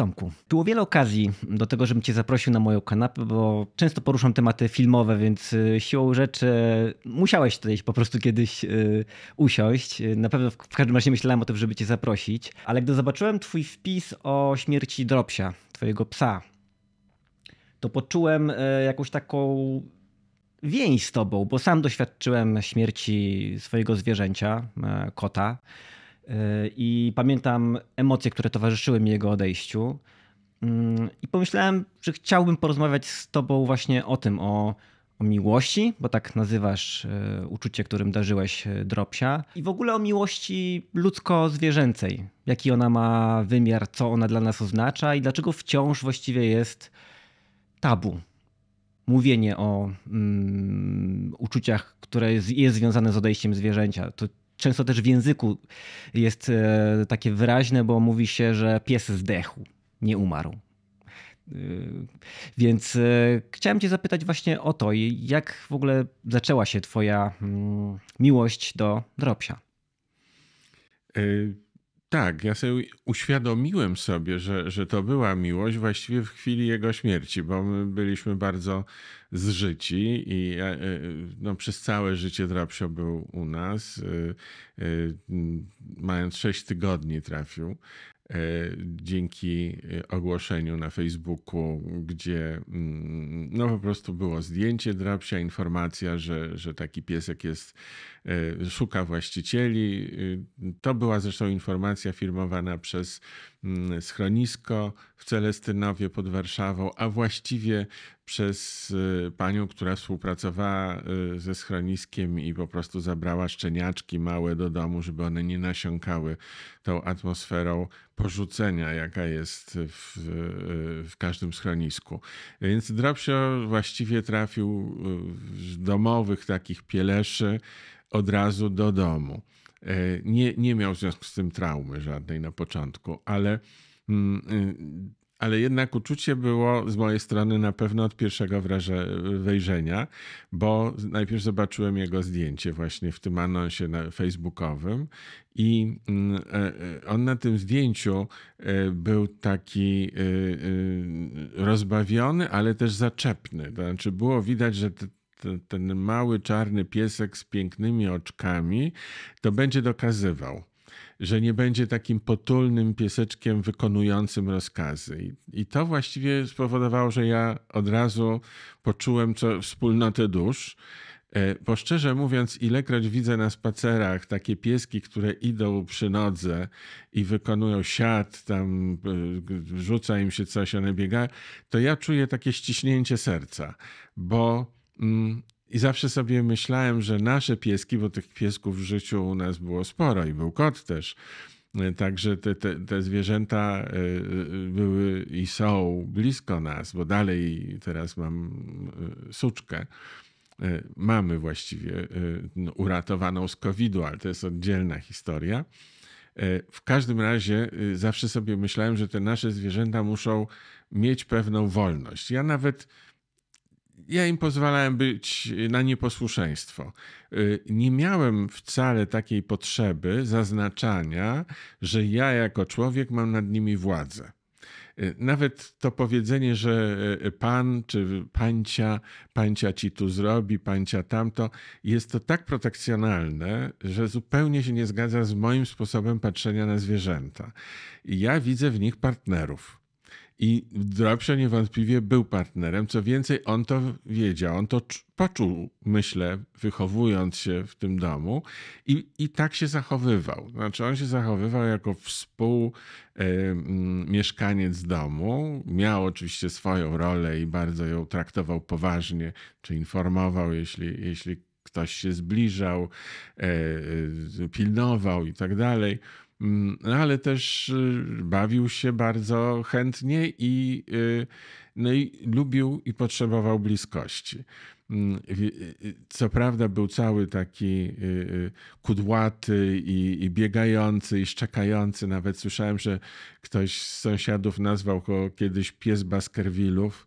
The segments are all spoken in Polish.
Tomku, było wiele okazji do tego, żebym Cię zaprosił na moją kanapę, bo często poruszam tematy filmowe, więc y, siłą rzeczy musiałeś tutaj po prostu kiedyś y, usiąść. Na pewno w każdym razie myślałem o tym, żeby Cię zaprosić, ale gdy zobaczyłem Twój wpis o śmierci Dropsia, Twojego psa, to poczułem y, jakąś taką więź z Tobą, bo sam doświadczyłem śmierci swojego zwierzęcia, kota. I pamiętam emocje, które towarzyszyły mi jego odejściu. Mm, I pomyślałem, że chciałbym porozmawiać z Tobą właśnie o tym, o, o miłości, bo tak nazywasz e, uczucie, którym darzyłeś e, Dropsia, i w ogóle o miłości ludzko-zwierzęcej. Jaki ona ma wymiar, co ona dla nas oznacza i dlaczego wciąż właściwie jest tabu. Mówienie o mm, uczuciach, które jest, jest związane z odejściem zwierzęcia. To często też w języku jest e, takie wyraźne, bo mówi się, że pies zdechł, nie umarł. E, więc e, chciałem Cię zapytać właśnie o to, jak w ogóle zaczęła się Twoja mm, miłość do dropsia? Tak, ja sobie uświadomiłem sobie, że, że to była miłość właściwie w chwili jego śmierci, bo my byliśmy bardzo zżyci i e, e, no, przez całe życie Drapsio był u nas. E, mając sześć tygodni trafił dzięki ogłoszeniu na Facebooku, gdzie mm, no po prostu było zdjęcie drapsia, informacja, że, że taki piesek jest Y, szuka właścicieli. Y, to była zresztą informacja firmowana przez mm, schronisko w Celestynowie pod Warszawą, a właściwie przez y, panią, która współpracowała ze schroniskiem i po prostu zabrała szczeniaczki małe do domu, żeby one nie nasiąkały tą atmosferą porzucenia, jaka jest w, w każdym schronisku. Więc Dropsio właściwie trafił z domowych takich pieleszy, od razu do domu. E, nie, nie miał w związku z tym traumy żadnej na początku, ale, mm, y, ale jednak uczucie było z mojej strony na pewno od pierwszego wejrzenia, bo najpierw zobaczyłem jego zdjęcie właśnie w tym anonsie facebookowym i mm, e, e, on na tym zdjęciu był taki rozbawiony, ale też zaczepny. To znaczy było widać, że ten mały czarny piesek z pięknymi oczkami, to będzie dokazywał że nie będzie takim potulnym pieseczkiem wykonującym rozkazy. I, to właściwie spowodowało, że ja od razu poczułem co, wspólnotę dusz. E, bo szczerze mówiąc, ilekroć widzę na spacerach takie pieski, które idą przy nodze i wykonują siat, tam e, rzuca im się coś, one biegają, to ja czuję takie ściśnięcie serca, bo Mm, I zawsze sobie myślałem, że nasze pieski, bo tych piesków w życiu u nas było sporo i był kot też. E, także te, te, te, zwierzęta e, e, były i są blisko nas, bo dalej teraz mam suczkę. Mamy właściwie uratowaną z COVID-u, ale to jest oddzielna historia. W każdym razie zawsze sobie myślałem, że te nasze zwierzęta muszą mieć pewną wolność. Ja nawet ja im pozwalałem być na nieposłuszeństwo. Y, nie miałem wcale takiej potrzeby zaznaczania, że ja jako człowiek mam nad nimi władzę. Y, nawet to powiedzenie, że y, pan czy pancia, pancia ci tu zrobi, pancia tamto, jest to tak protekcjonalne, że zupełnie się nie zgadza z moim sposobem patrzenia na zwierzęta. Ja widzę w nich partnerów. I Dropsio niewątpliwie był partnerem. Co więcej, on to wiedział, on to poczuł, myślę, wychowując się w tym domu i, i tak się zachowywał. Znaczy, on się zachowywał jako współmieszkaniec e, domu. Miał oczywiście swoją rolę i bardzo ją traktował poważnie, czy informował, jeśli, jeśli ktoś się zbliżał, e, e, pilnował i tak dalej Mm, no, ale też y, bawił się bardzo chętnie i, y, no i lubił i potrzebował bliskości. Mm, y, co prawda był cały taki kudłaty i, i, biegający i szczekający. Nawet słyszałem, że ktoś z sąsiadów nazwał go kiedyś pies Baskervillów,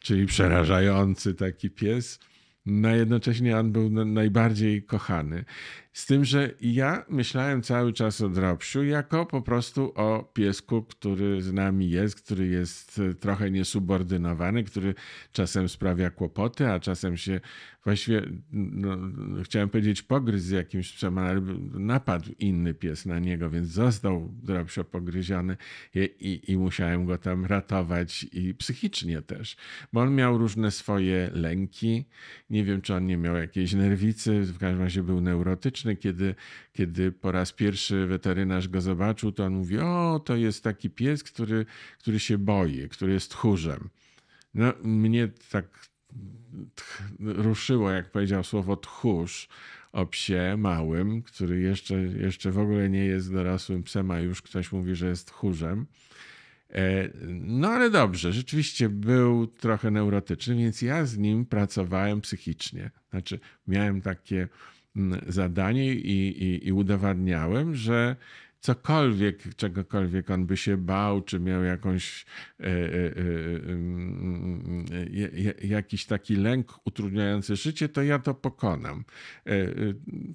czyli przerażający taki pies. No jednocześnie on był najbardziej kochany. Z tym, że ja myślałem cały czas o Dropsiu jako po prostu o piesku, który z nami jest, który jest e, trochę niesubordynowany, który czasem sprawia kłopoty, a czasem się właściwie, no, chciałem powiedzieć, pogryzł z jakimś psem, ale napadł inny pies na niego, więc został Dropsio pogryziony i, i, i musiałem go tam ratować i psychicznie też, bo on miał różne swoje lęki. Nie wiem, czy on nie miał jakiejś nerwicy, w każdym razie był neurotyczny kiedy, kiedy po raz pierwszy weterynarz go zobaczył, to on mówi, o, to jest taki pies, który, który się boi, który jest tchórzem. No, mnie tak ruszyło, jak powiedział słowo tchórz o psie małym, który jeszcze, jeszcze w ogóle nie jest dorosłym psem, a już ktoś mówi, że jest tchórzem. E, no ale dobrze, rzeczywiście był trochę neurotyczny, więc ja z nim pracowałem psychicznie. Znaczy, miałem takie Mm, zadanie i, i, i udowadniałem, że cokolwiek, czegokolwiek on by się bał, czy miał jakąś, e, e, e, mm, jakiś taki lęk utrudniający życie, to ja to pokonam.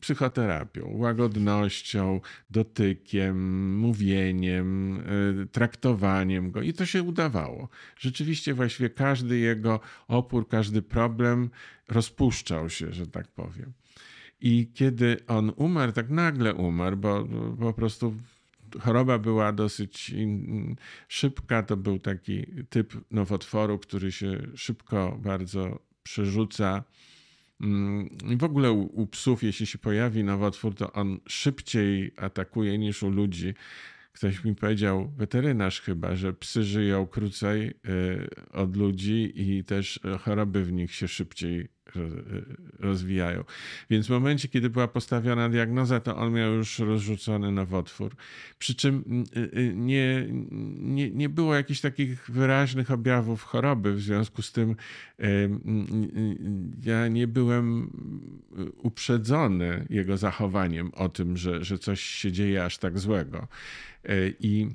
Psychoterapią, łagodnością, dotykiem, mówieniem, traktowaniem go i to się udawało. Rzeczywiście właściwie każdy jego opór, każdy problem rozpuszczał się, że tak powiem. I kiedy on umarł, tak nagle umarł, bo po prostu choroba była dosyć szybka. To był taki typ nowotworu, który się szybko bardzo przerzuca. Mm, w ogóle u, u, psów, jeśli się pojawi nowotwór, to on szybciej atakuje niż u ludzi. Ktoś mi powiedział, weterynarz chyba, że psy żyją krócej y, od ludzi i też y, choroby w nich się szybciej Y, rozwijają. Więc w momencie, kiedy była postawiona diagnoza, to on miał już rozrzucony nowotwór. Przy czym y, y, nie, nie, nie było jakichś takich wyraźnych objawów choroby, w związku z tym ja nie byłem uprzedzony jego zachowaniem o tym, że, że coś się dzieje aż tak złego. E, I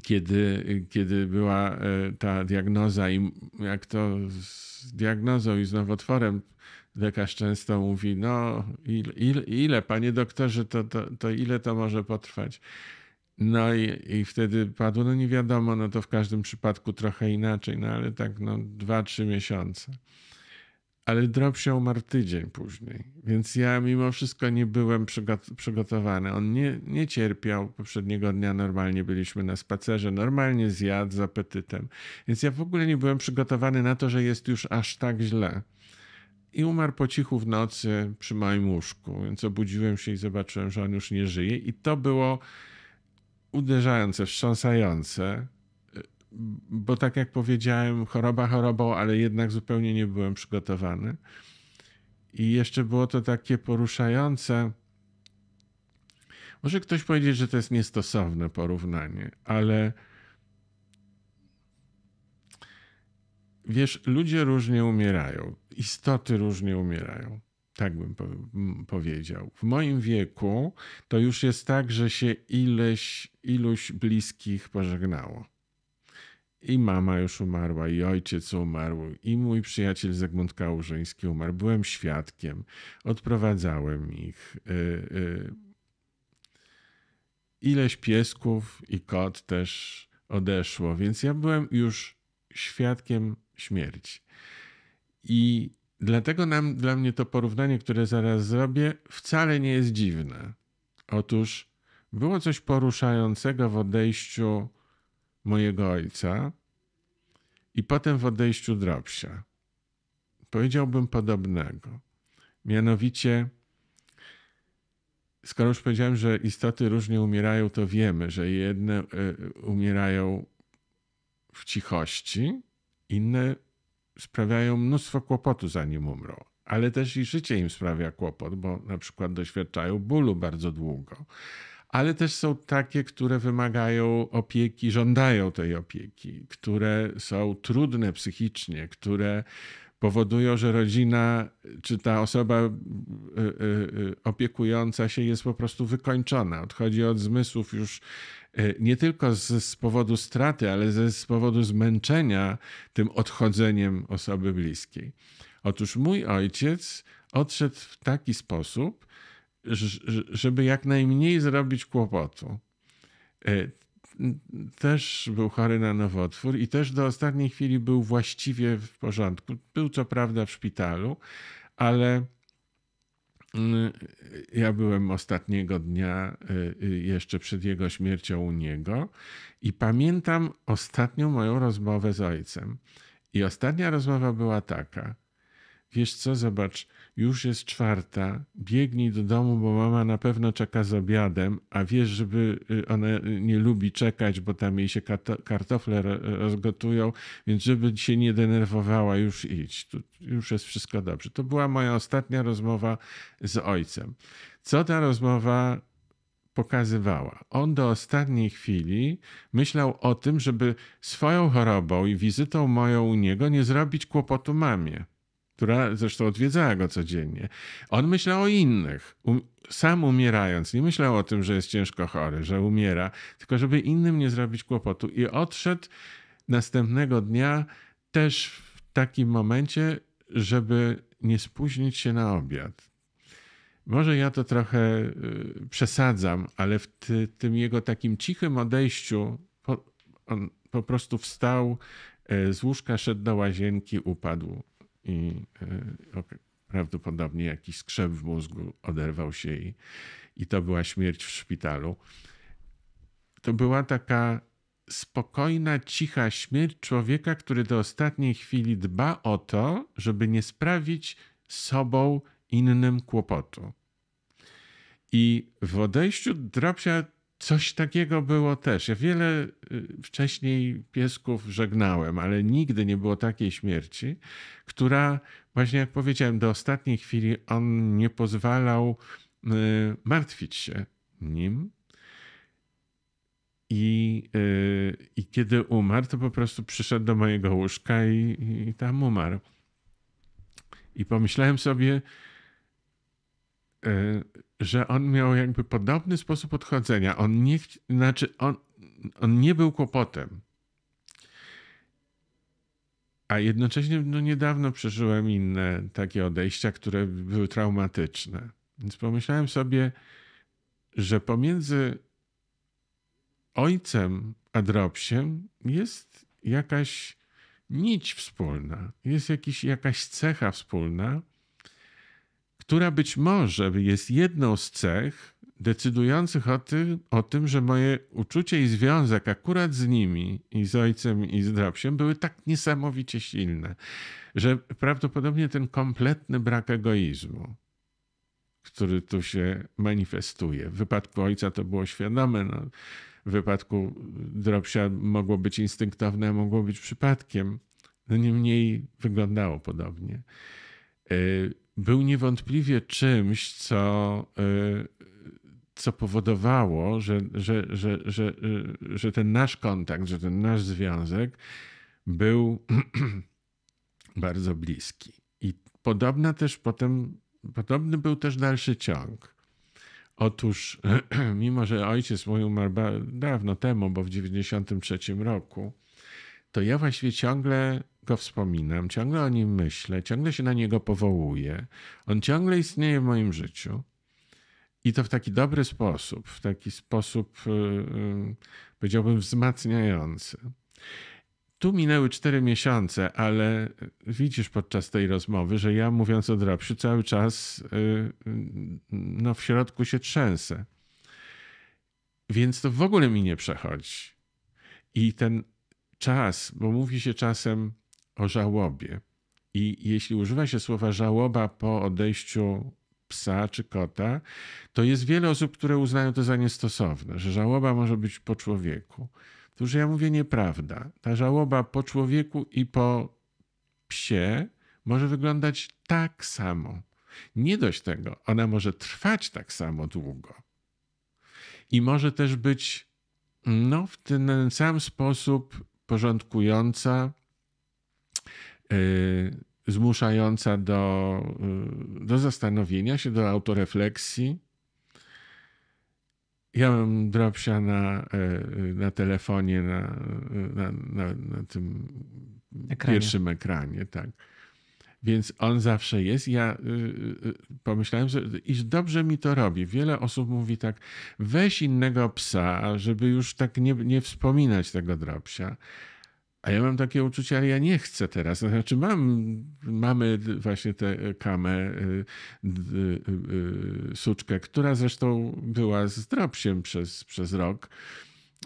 kiedy, kiedy była e, ta diagnoza i jak to z diagnozą i z nowotworem lekarz często mówi, no ile, ile, ile panie doktorze, to, to, to, ile to może potrwać? No i, i wtedy padło, no nie wiadomo, no to w każdym przypadku trochę inaczej, no ale tak no dwa, trzy miesiące ale się umarł tydzień później, więc ja mimo wszystko nie byłem przygotowany. On nie, nie cierpiał. Poprzedniego dnia normalnie byliśmy na spacerze, normalnie zjadł z apetytem, więc ja w ogóle nie byłem przygotowany na to, że jest już aż tak źle. I umarł po cichu w nocy przy moim łóżku, więc obudziłem się i zobaczyłem, że on już nie żyje, i to było uderzające, wstrząsające bo tak jak powiedziałem, choroba chorobą, ale jednak zupełnie nie byłem przygotowany. I jeszcze było to takie poruszające. Może ktoś powiedzieć, że to jest niestosowne porównanie, ale wiesz, ludzie różnie umierają, istoty różnie umierają. Tak bym powiedział. W moim wieku to już jest tak, że się ileś, iluś bliskich pożegnało. I mama już umarła, i ojciec umarł, i mój przyjaciel Zygmunt Kałużyński umarł. Byłem świadkiem, odprowadzałem ich. Y, y. Ileś piesków i kot też odeszło, więc ja byłem już świadkiem śmierci. I dlatego nam, dla mnie to porównanie, które zaraz zrobię, wcale nie jest dziwne. Otóż było coś poruszającego w odejściu mojego ojca i potem w odejściu Dropsia. Powiedziałbym podobnego. Mianowicie, skoro już powiedziałem, że istoty różnie umierają, to wiemy, że jedne e, umierają w cichości, inne sprawiają mnóstwo kłopotu, zanim umrą. Ale też i życie im sprawia kłopot, bo na przykład doświadczają bólu bardzo długo ale też są takie, które wymagają opieki, żądają tej opieki, które są trudne psychicznie, które powodują, że rodzina czy ta osoba e, e, opiekująca się jest po prostu wykończona, odchodzi od zmysłów już e, nie tylko z, z powodu straty, ale ze, z powodu zmęczenia tym odchodzeniem osoby bliskiej. Otóż mój ojciec odszedł w taki sposób, żeby jak najmniej zrobić kłopotu. E, też był chory na nowotwór i też do ostatniej chwili był właściwie w porządku. Był co prawda w szpitalu, ale mm, ja byłem ostatniego dnia e, e, jeszcze przed jego śmiercią u niego i pamiętam ostatnią moją rozmowę z ojcem. I ostatnia rozmowa była taka: Wiesz co, zobacz, już jest czwarta, biegnij do domu, bo mama na pewno czeka z obiadem, a wiesz, żeby y, ona nie lubi czekać, bo tam jej się kartofle rozgotują, więc żeby się nie denerwowała, już idź, tu już jest wszystko dobrze. To była moja ostatnia rozmowa z ojcem. Co ta rozmowa pokazywała. On do ostatniej chwili myślał o tym, żeby swoją chorobą i wizytą moją u niego nie zrobić kłopotu mamie która zresztą odwiedzała go codziennie. On myślał o innych. Um, sam umierając, nie myślał o tym, że jest ciężko chory, że umiera, tylko żeby innym nie zrobić kłopotu. I odszedł następnego dnia też w takim momencie, żeby nie spóźnić się na obiad. Może ja to trochę y, przesadzam, ale w ty, tym jego takim cichym odejściu on po prostu wstał e, z łóżka, szedł do łazienki, upadł i e, prawdopodobnie jakiś skrzep w mózgu oderwał się i, i to była śmierć w szpitalu. To była taka spokojna, cicha śmierć człowieka, który do ostatniej chwili dba o to, żeby nie sprawić sobą innym kłopotu. I w odejściu Dropsia Coś takiego było też. Ja wiele y, wcześniej piesków żegnałem, ale nigdy nie było takiej śmierci, która, właśnie jak powiedziałem, do ostatniej chwili on nie pozwalał y, martwić się nim. I, y, I kiedy umarł, to po prostu przyszedł do mojego łóżka i, i tam umarł. I pomyślałem sobie, Y, że on miał jakby podobny sposób odchodzenia. On nie, znaczy on, on nie był kłopotem. A jednocześnie no niedawno przeżyłem inne takie odejścia, które były traumatyczne. Więc pomyślałem sobie, że pomiędzy ojcem a dropsiem jest jakaś nić wspólna, jest jakiś, jakaś cecha wspólna, która być może jest jedną z cech decydujących o tym, o tym, że moje uczucie i związek akurat z nimi i z ojcem i z Dropsiem były tak niesamowicie silne, że prawdopodobnie ten kompletny brak egoizmu, który tu się manifestuje. W wypadku ojca to było świadome, no. w wypadku Dropsia mogło być instynktowne, a mogło być przypadkiem. No niemniej wyglądało podobnie. Yy był niewątpliwie czymś, co, e, co powodowało, że, że, że, że, e, że ten nasz kontakt, że ten nasz związek był bardzo bliski. I podobna też potem, podobny był też dalszy ciąg. Otóż, mimo że ojciec mój umarł dawno temu, bo w 1993 roku, to ja właściwie ciągle go wspominam, ciągle o nim myślę, ciągle się na niego powołuję. On ciągle istnieje w moim życiu. I to w taki dobry sposób, w taki sposób, y, y, powiedziałbym, wzmacniający. Tu minęły cztery miesiące, ale widzisz podczas tej rozmowy, że ja mówiąc o drapsiu cały czas y, no, w środku się trzęsę. Więc to w ogóle mi nie przechodzi. I ten czas, bo mówi się czasem o żałobie. I jeśli używa się słowa żałoba po odejściu psa czy kota, to jest wiele osób, które uznają to za niestosowne, że żałoba może być po człowieku. Tuż ja mówię nieprawda. Ta żałoba po człowieku i po psie może wyglądać tak samo. Nie dość tego, ona może trwać tak samo długo. I może też być no, w ten sam sposób porządkująca, y, zmuszająca do, y, do zastanowienia się, do autorefleksji. Ja mam Dropsia na, y, na telefonie, na, na, na, na tym ekranie. pierwszym ekranie, tak. Więc on zawsze jest. Ja y, y, y, pomyślałem, że iż dobrze mi to robi. Wiele osób mówi tak, weź innego psa, żeby już tak nie, nie wspominać tego dropsia. A ja mam takie uczucie, ale ja nie chcę teraz. Znaczy, mam, mamy właśnie tę kamę, y, y, y, suczkę, która zresztą była z dropsiem przez, przez rok.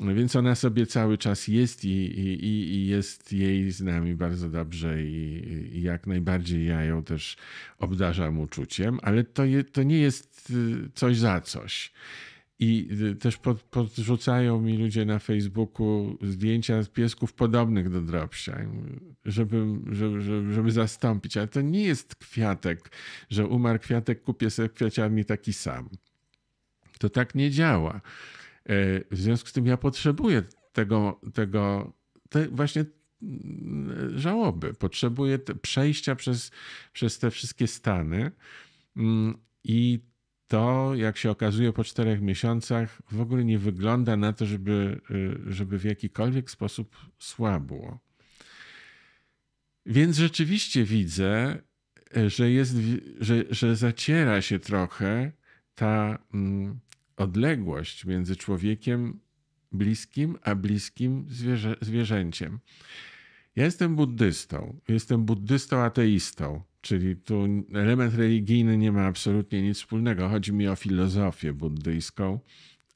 Więc ona sobie cały czas jest i, i, i jest jej z nami bardzo dobrze i, i, jak najbardziej ja ją też obdarzam uczuciem, ale to, je, to nie jest y, coś za coś. I y, też pod, podrzucają mi ludzie na Facebooku zdjęcia z piesków podobnych do dropsia, żeby, żeby, żeby, zastąpić. Ale to nie jest kwiatek, że umarł kwiatek, kupię sobie w kwiaciarni taki sam. To tak nie działa. E, w związku z tym ja potrzebuję tego, tego te właśnie mm, żałoby, potrzebuję przejścia przez, przez te wszystkie stany. Mm, I to, jak się okazuje po czterech miesiącach, w ogóle nie wygląda na to, żeby, y, żeby w jakikolwiek sposób słabło. Więc rzeczywiście widzę, e, że, jest, że, że zaciera się trochę ta. Mm, odległość między człowiekiem bliskim a bliskim zwierzę, zwierzęciem. Ja jestem buddystą, jestem buddystą ateistą, czyli tu element religijny nie ma absolutnie nic wspólnego. Chodzi mi o filozofię buddyjską,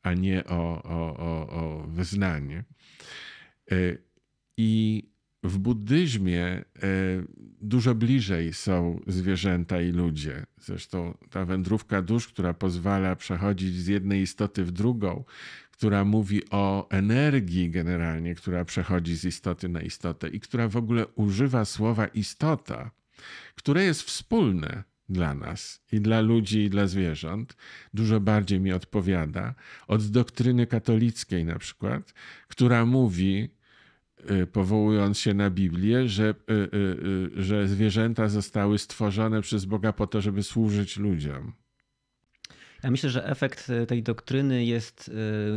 a nie o, o, o, o wyznanie. Y, I w buddyzmie e, dużo bliżej są zwierzęta i ludzie. Zresztą ta wędrówka dusz, która pozwala przechodzić z jednej istoty w drugą, która mówi o energii generalnie, która przechodzi z istoty na istotę i która w ogóle używa słowa istota, które jest wspólne dla nas i dla ludzi i dla zwierząt, dużo bardziej mi odpowiada od doktryny katolickiej na przykład, która mówi, Y, powołując się na Biblię, że, y, y, że zwierzęta zostały stworzone przez Boga po to, żeby służyć ludziom. Ja myślę, że efekt tej doktryny jest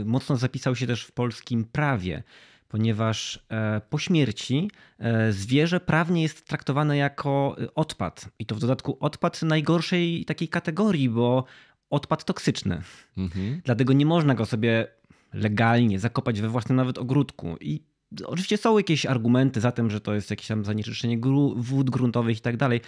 mocno zapisał się też w polskim prawie, ponieważ e, po śmierci e, zwierzę prawnie jest traktowane jako odpad. I to w dodatku odpad najgorszej takiej kategorii, bo odpad toksyczny. Mhm. Dlatego nie można go sobie legalnie zakopać we własnym nawet ogródku. I Oczywiście są jakieś argumenty za tym, że to jest jakieś tam zanieczyszczenie gru, wód gruntowych i tak dalej.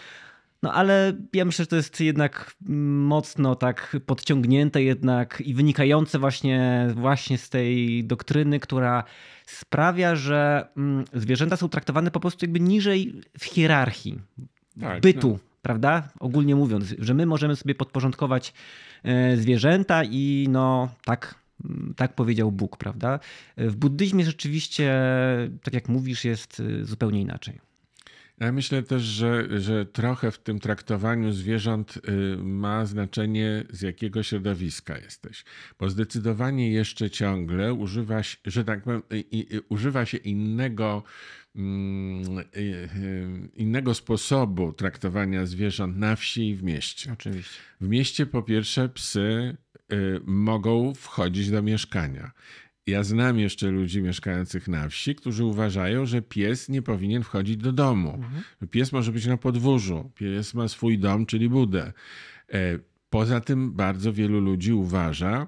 No ale ja myślę, że to jest jednak mocno tak podciągnięte jednak i wynikające właśnie, właśnie z tej doktryny, która sprawia, że mm, zwierzęta są traktowane po prostu jakby niżej w hierarchii tak, bytu. No. Prawda? Ogólnie mówiąc, że my możemy sobie podporządkować e, zwierzęta i no tak, tak powiedział Bóg, prawda? W buddyzmie rzeczywiście, tak jak mówisz, jest y, zupełnie inaczej. Ja myślę też, że, że trochę w tym traktowaniu zwierząt y, ma znaczenie, z jakiego środowiska jesteś. Bo zdecydowanie jeszcze ciągle używa się, że tak powiem, używa się innego, mm, y, innego sposobu traktowania zwierząt na wsi i w mieście. Oczywiście. W mieście po pierwsze psy Y, mogą wchodzić do mieszkania. Ja znam jeszcze ludzi mieszkających na wsi, którzy uważają, że pies nie powinien wchodzić do domu. Mhm. Pies może być na podwórzu, pies ma swój dom, czyli budę. E, poza tym bardzo wielu ludzi uważa,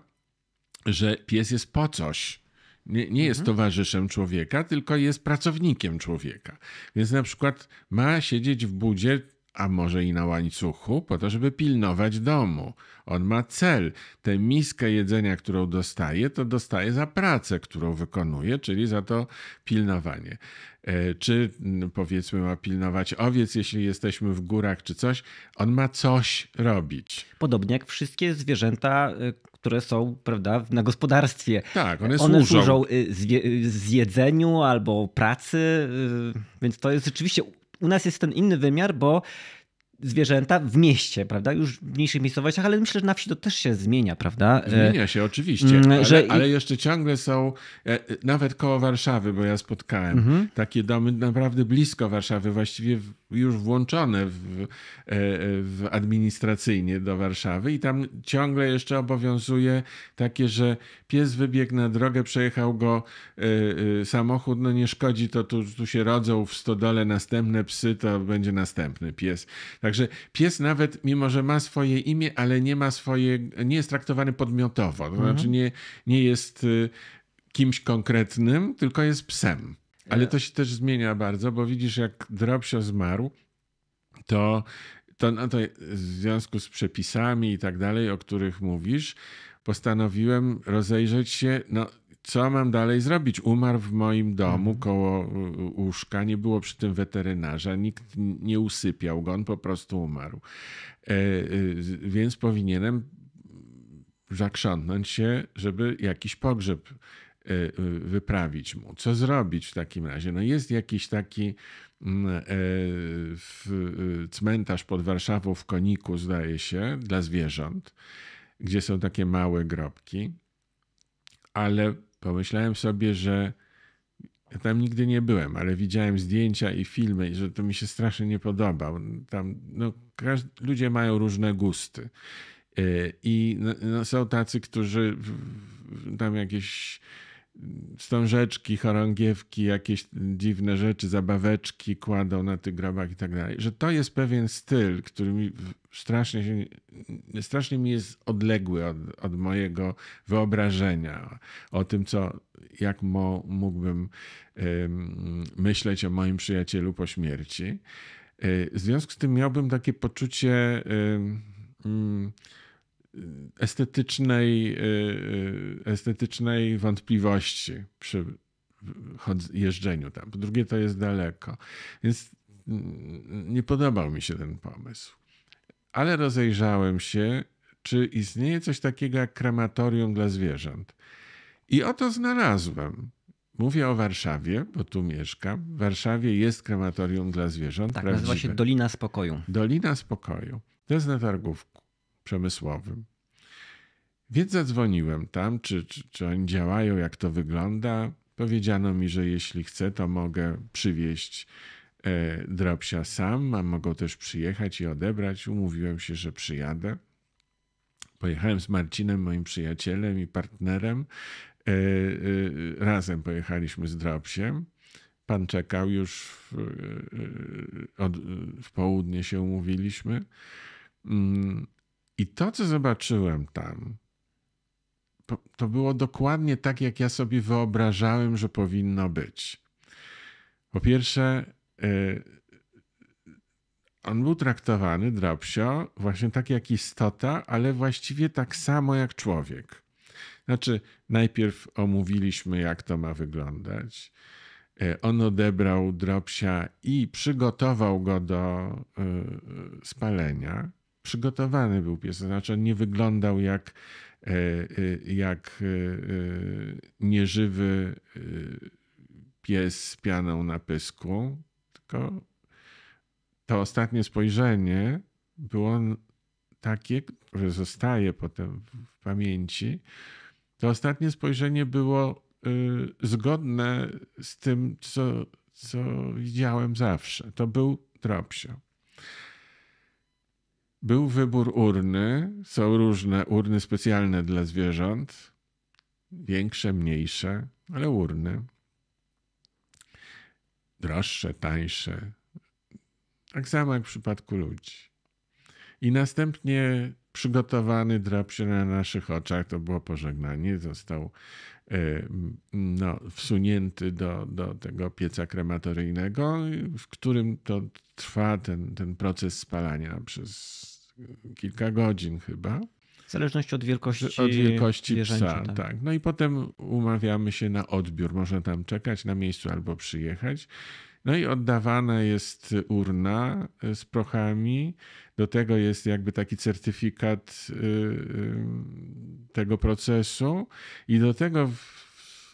że pies jest po coś. Nie, nie, jest mhm. towarzyszem człowieka, tylko jest pracownikiem człowieka. Więc na przykład ma siedzieć w budzie a może i na łańcuchu, po to, żeby pilnować domu. On ma cel. Tę miskę jedzenia, którą dostaje, to dostaje za pracę, którą wykonuje, czyli za to pilnowanie. E, czy mm, powiedzmy ma pilnować owiec, jeśli jesteśmy w górach, czy coś. On ma coś robić. Podobnie jak wszystkie zwierzęta, e, które są prawda, na gospodarstwie. Tak, one, one służą. służą y, y, zjedzeniu albo pracy, y, więc to jest rzeczywiście u nas jest ten inny wymiar, bo zwierzęta w mieście, prawda? Już w mniejszych miejscowościach, ale myślę, że na wsi to też się zmienia, prawda? E, zmienia się, oczywiście. Mm, ale, że... ale jeszcze ciągle są, e, nawet koło Warszawy, bo ja spotkałem mhm. takie domy naprawdę blisko Warszawy, właściwie już włączone w, e, w administracyjnie do Warszawy i tam ciągle jeszcze obowiązuje takie, że Pies wybiegł na drogę, przejechał go e, e, samochód, no nie szkodzi, to tu, tu się rodzą w stodole następne psy, to będzie następny pies. Także pies nawet, mimo że ma swoje imię, ale nie ma swoje, nie jest traktowany podmiotowo, to znaczy mhm. znaczy nie, nie jest y, kimś konkretnym, tylko jest psem. Ale to się też zmienia bardzo, bo widzisz, jak Dropsio zmarł, to, to, no to w związku z przepisami i tak dalej, o których mówisz, postanowiłem rozejrzeć się, no co mam dalej zrobić? Umarł w moim domu mhm. koło łóżka, nie było przy tym weterynarza, nikt nie usypiał go, on po prostu umarł. E, e, więc powinienem zakrzątnąć się, żeby jakiś pogrzeb e, wyprawić mu. Co zrobić w takim razie? No jest jakiś taki mm, cmentarz pod Warszawą w Koniku, zdaje się, dla zwierząt gdzie są takie małe grobki, ale pomyślałem sobie, że ja tam nigdy nie byłem, ale widziałem zdjęcia i filmy, i że to mi się strasznie nie podoba. Tam, no, ludzie mają różne gusty. Y, I no, no, są tacy, którzy tam jakieś wstążeczki, mm, chorągiewki, jakieś dziwne rzeczy, zabaweczki kładą na tych grobach i tak dalej. Że to jest pewien styl, który mi strasznie, się, strasznie mi jest odległy od, od, mojego wyobrażenia o tym, co, jak mo, mógłbym myśleć o moim przyjacielu po śmierci. E, w związku z tym miałbym takie poczucie mm, estetycznej, e, e, estetycznej wątpliwości przy jeżdżeniu tam. Po drugie, to jest daleko. Więc mm, nie podobał mi się ten pomysł ale rozejrzałem się, czy istnieje coś takiego jak krematorium dla zwierząt. I oto znalazłem. Mówię o Warszawie, bo tu mieszkam. W Warszawie jest krematorium dla zwierząt. Tak, prawdziwe. nazywa się Dolina Spokoju. Dolina Spokoju. To jest na targówku przemysłowym. Więc zadzwoniłem tam, czy, czy, czy oni działają, jak to wygląda. Powiedziano mi, że jeśli chcę, to mogę przywieźć E, Dropsia sam, a mogą też przyjechać i odebrać. Umówiłem się, że przyjadę. Pojechałem z Marcinem, moim przyjacielem i partnerem. E, e, razem pojechaliśmy z Dropsiem. Pan czekał już w, od, w południe się umówiliśmy. Mm, I to, co zobaczyłem tam, to było dokładnie tak, jak ja sobie wyobrażałem, że powinno być. Po pierwsze, Y, on był traktowany, Dropsio, właśnie tak jak istota, ale właściwie tak samo jak człowiek. Znaczy, najpierw omówiliśmy, jak to ma wyglądać. Y, on odebrał Dropsia i przygotował go do y, spalenia. Przygotowany był pies, znaczy on nie wyglądał jak, jak nieżywy pies z pianą na pysku, tylko to ostatnie spojrzenie było takie, które zostaje potem w pamięci. To ostatnie spojrzenie było y, zgodne z tym, co, co widziałem zawsze. To był dropsio. Był wybór urny. Są różne urny specjalne dla zwierząt. Większe, mniejsze, ale urny droższe, tańsze. Tak samo jak w przypadku ludzi. I następnie przygotowany drap się na naszych oczach, to było pożegnanie, został e, no, wsunięty do, do tego pieca krematoryjnego, w którym to trwa ten, ten proces spalania przez kilka godzin chyba. W zależności od wielkości, od wielkości psa. Tak. tak. No i potem umawiamy się na odbiór. Można tam czekać na miejscu albo przyjechać. No i oddawana jest urna z prochami. Do tego jest jakby taki certyfikat y, y, tego procesu, i do tego w,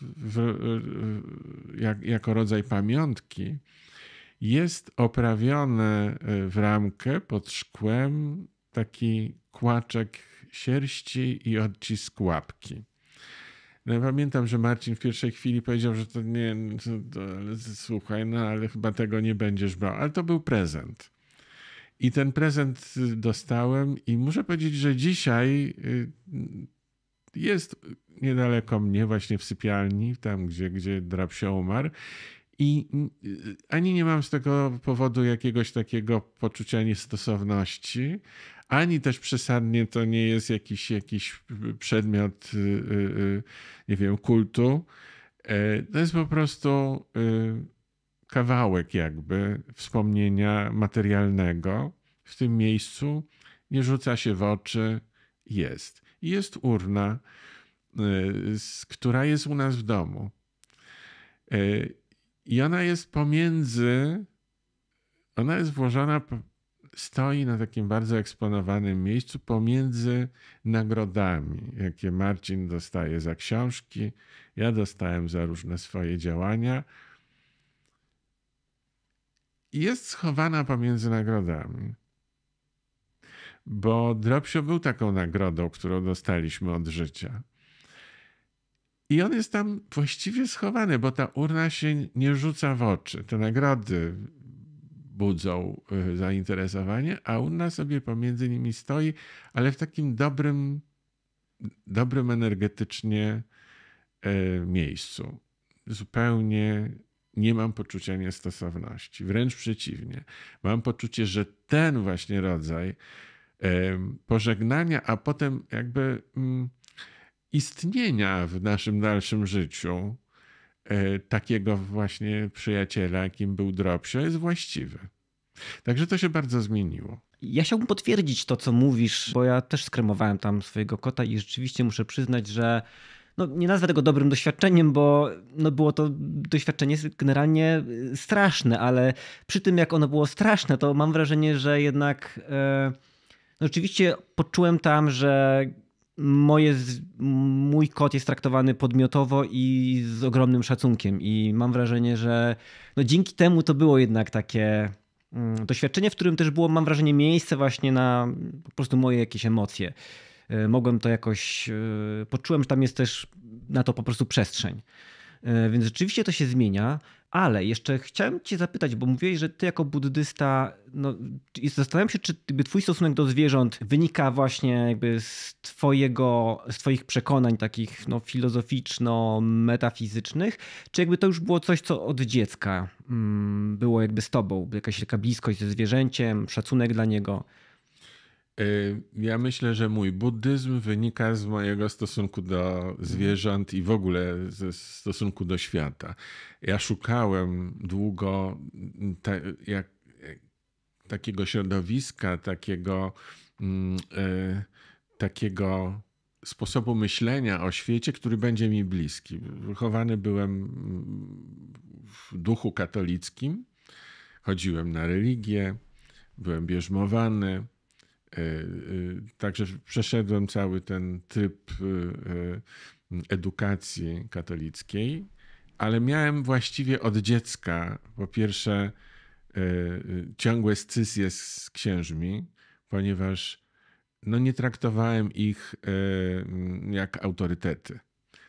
w, y, jak, jako rodzaj pamiątki jest oprawione w ramkę pod szkłem taki kłaczek sierści i odcisk łapki. No, ja pamiętam, że Marcin w pierwszej chwili powiedział, że to nie, to, to, ale, słuchaj, no ale chyba tego nie będziesz brał. Ale to był prezent. I ten prezent dostałem i muszę powiedzieć, że dzisiaj y, jest niedaleko mnie, właśnie w sypialni, tam gdzie, gdzie drap się umarł. I y, y, ani nie mam z tego powodu jakiegoś takiego poczucia niestosowności, ani też przesadnie to nie jest jakiś, jakiś y, przedmiot, y, y, nie wiem, kultu. E, to jest po prostu kawałek jakby wspomnienia materialnego w tym miejscu, nie rzuca się w oczy, jest. Jest urna, która jest u nas w domu. E, I ona jest pomiędzy, ona jest włożona stoi na takim bardzo eksponowanym miejscu pomiędzy nagrodami, jakie Marcin dostaje za książki, ja dostałem za różne swoje działania. Jest schowana pomiędzy nagrodami. Bo Dropsio był taką nagrodą, którą dostaliśmy od życia. I on jest tam właściwie schowany, bo ta urna się nie rzuca w oczy. Te nagrody budzą e, zainteresowanie, a Unna sobie pomiędzy nimi stoi, ale w takim dobrym, dobrym energetycznie e, miejscu. Zupełnie nie mam poczucia niestosowności. Wręcz przeciwnie. Mam poczucie, że ten właśnie rodzaj e, pożegnania, a potem jakby mm, istnienia w naszym dalszym życiu, E, takiego właśnie przyjaciela, jakim był Dropsio, jest właściwy. Także to się bardzo zmieniło. Ja chciałbym potwierdzić to, co mówisz, bo ja też skremowałem tam swojego kota i rzeczywiście muszę przyznać, że no, nie nazwę tego dobrym doświadczeniem, bo no, było to doświadczenie generalnie y, straszne, ale przy tym, jak ono było straszne, to mam wrażenie, że jednak. E, no, rzeczywiście poczułem tam, że moje, mój kot jest traktowany podmiotowo i z ogromnym szacunkiem. I mam wrażenie, że no dzięki temu to było jednak takie mm, doświadczenie, w którym też było, mam wrażenie, miejsce właśnie na po prostu moje jakieś emocje. E, mogłem to jakoś, e, poczułem, że tam jest też na to po prostu przestrzeń. E, więc rzeczywiście to się zmienia. Ale jeszcze chciałem cię zapytać, bo mówiłeś, że ty jako buddysta, no, zastanawiam się, czy twój stosunek do zwierząt wynika właśnie jakby z twojego, z twoich przekonań takich no, filozoficzno-metafizycznych, czy jakby to już było coś, co od dziecka mm, było jakby z tobą, jakaś taka bliskość ze zwierzęciem, szacunek dla niego? Yy, ja myślę, że mój buddyzm wynika z mojego stosunku do zwierząt i w ogóle ze stosunku do świata. Ja szukałem długo mm, te, jak, takiego środowiska, takiego, mm, e, takiego sposobu myślenia o świecie, który będzie mi bliski. Wychowany byłem mm, w duchu katolickim, chodziłem na religię, byłem bierzmowany E, e, także przeszedłem cały ten tryb e, edukacji katolickiej, ale miałem właściwie od dziecka po pierwsze ciągłe scysje z księżmi, ponieważ no nie traktowałem ich mm, jak autorytety,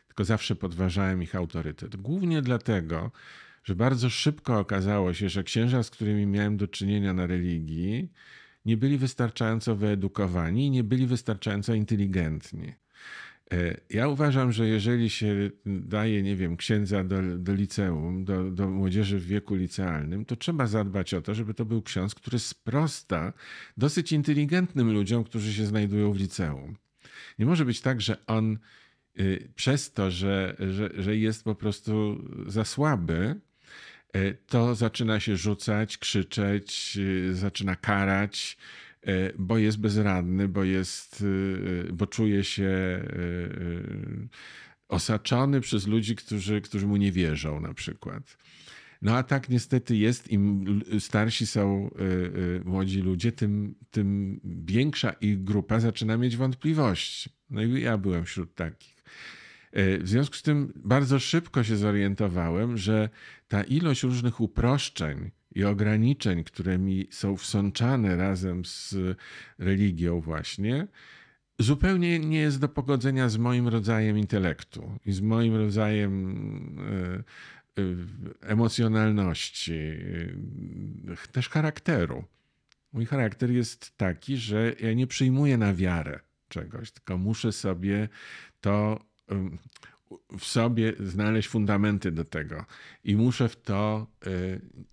tylko zawsze podważałem ich autorytet. Głównie dlatego, że bardzo szybko okazało się, że księża, z którymi miałem do czynienia na religii, nie byli wystarczająco wyedukowani, nie byli wystarczająco inteligentni. E, ja uważam, że jeżeli się daje, nie wiem, księdza do, do liceum, do, do, młodzieży w wieku licealnym, to trzeba zadbać o to, żeby to był ksiądz, który sprosta dosyć inteligentnym ludziom, którzy się znajdują w liceum. Nie może być tak, że on y, przez to, że, że, że jest po prostu za słaby, E, to zaczyna się rzucać, krzyczeć, e, zaczyna karać, e, bo jest bezradny, bo, jest, bo czuje się osaczony przez ludzi, którzy, którzy mu nie wierzą, na przykład. No a tak niestety jest, im starsi są młodzi ludzie, tym, tym większa ich grupa zaczyna mieć wątpliwości. No i ja byłem wśród takich. E, w związku z tym bardzo szybko się zorientowałem, że ta ilość różnych uproszczeń i ograniczeń, które mi są wsączane razem z religią, właśnie, zupełnie nie jest do pogodzenia z moim rodzajem intelektu i z moim rodzajem e, e, emocjonalności, też charakteru. Mój charakter jest taki, że ja nie przyjmuję na wiarę czegoś, tylko muszę sobie to w sobie znaleźć fundamenty do tego i muszę w to e,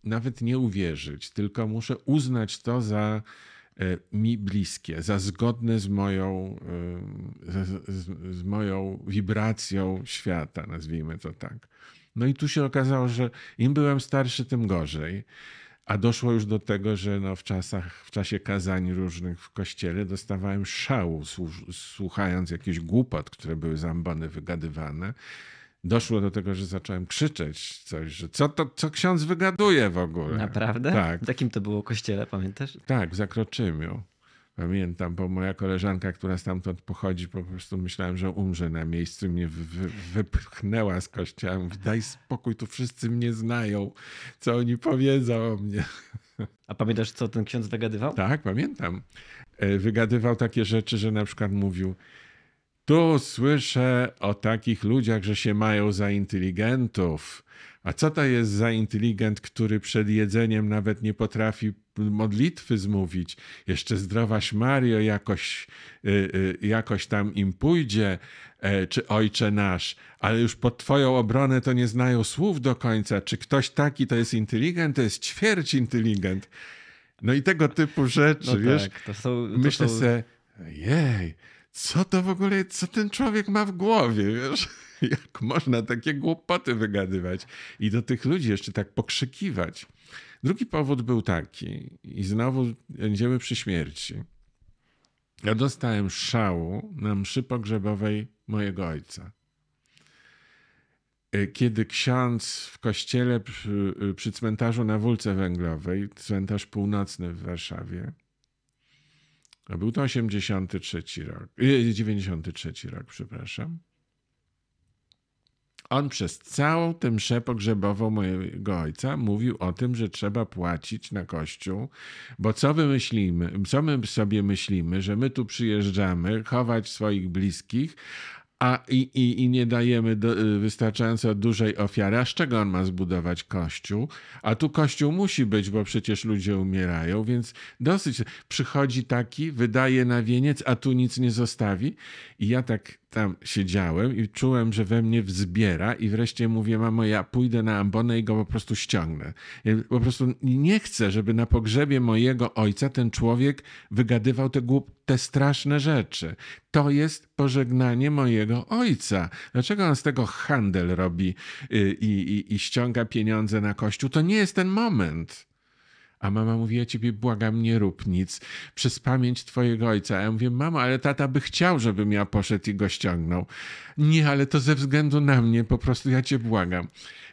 nawet nie uwierzyć, tylko muszę uznać to za e, mi bliskie, za zgodne z moją, e, z, z, z moją wibracją świata, nazwijmy to tak. No i tu się okazało, że im byłem starszy, tym gorzej. A doszło już do tego, że no w, czasach, w czasie kazań różnych w kościele dostawałem szału, słuchając jakichś głupot, które były zambane, wygadywane. Doszło do tego, że zacząłem krzyczeć coś, że co, to, co ksiądz wygaduje w ogóle. Naprawdę? Tak. W takim to było kościele, pamiętasz? Tak, w Zakroczymiu. Pamiętam, bo moja koleżanka, która stamtąd pochodzi, po prostu myślałem, że umrze na miejscu. Mnie wy, wypchnęła z kościoła. Mówi, daj spokój, tu wszyscy mnie znają, co oni powiedzą o mnie. A pamiętasz, co ten ksiądz wygadywał? Tak, pamiętam. E, wygadywał takie rzeczy, że na przykład mówił, tu słyszę o takich ludziach, że się mają za inteligentów, a co to jest za inteligent, który przed jedzeniem nawet nie potrafi modlitwy zmówić? Jeszcze zdrowaś Mario jakoś, y, y, jakoś tam im pójdzie, e, czy Ojcze Nasz, ale już pod Twoją obronę to nie znają słów do końca. Czy ktoś taki to jest inteligent? To jest ćwierć inteligent. No i tego typu rzeczy, no wiesz? Tak, to są, to myślę są... sobie, jej, co to w ogóle, co ten człowiek ma w głowie, wiesz? Jak można takie głupoty wygadywać i do tych ludzi jeszcze tak pokrzykiwać. Drugi powód był taki, i znowu będziemy przy śmierci. Ja dostałem szału na mszy pogrzebowej mojego ojca. E, kiedy ksiądz w kościele przy, e, przy cmentarzu na Wólce Węglowej, cmentarz północny w Warszawie, a był to 83 rok, 93 e, rok, przepraszam. On przez całą tę mszę pogrzebową mojego ojca mówił o tym, że trzeba płacić na kościół, bo co my myślimy, co my sobie myślimy, że my tu przyjeżdżamy chować swoich bliskich, a i, i, i nie dajemy do, y, wystarczająco dużej ofiary, a z czego on ma zbudować kościół? A tu kościół musi być, bo przecież ludzie umierają, więc dosyć przychodzi taki, wydaje na wieniec, a tu nic nie zostawi. I ja tak tam siedziałem i czułem, że we mnie wzbiera i wreszcie mówię, mamo, ja pójdę na ambonę i go po prostu ściągnę. Ja po prostu nie chcę, żeby na pogrzebie mojego ojca ten człowiek wygadywał te, głup te straszne rzeczy. To jest pożegnanie mojego ojca. Dlaczego on z tego handel robi y, i, i, i ściąga pieniądze na kościół? To nie jest ten moment. A mama mówi, ja ciebie błagam, nie rób nic. Przez pamięć twojego ojca. A ja mówię, mama, ale tata by chciał, żebym ja poszedł i go ściągnął. Nie, ale to ze względu na mnie, po prostu ja cię błagam.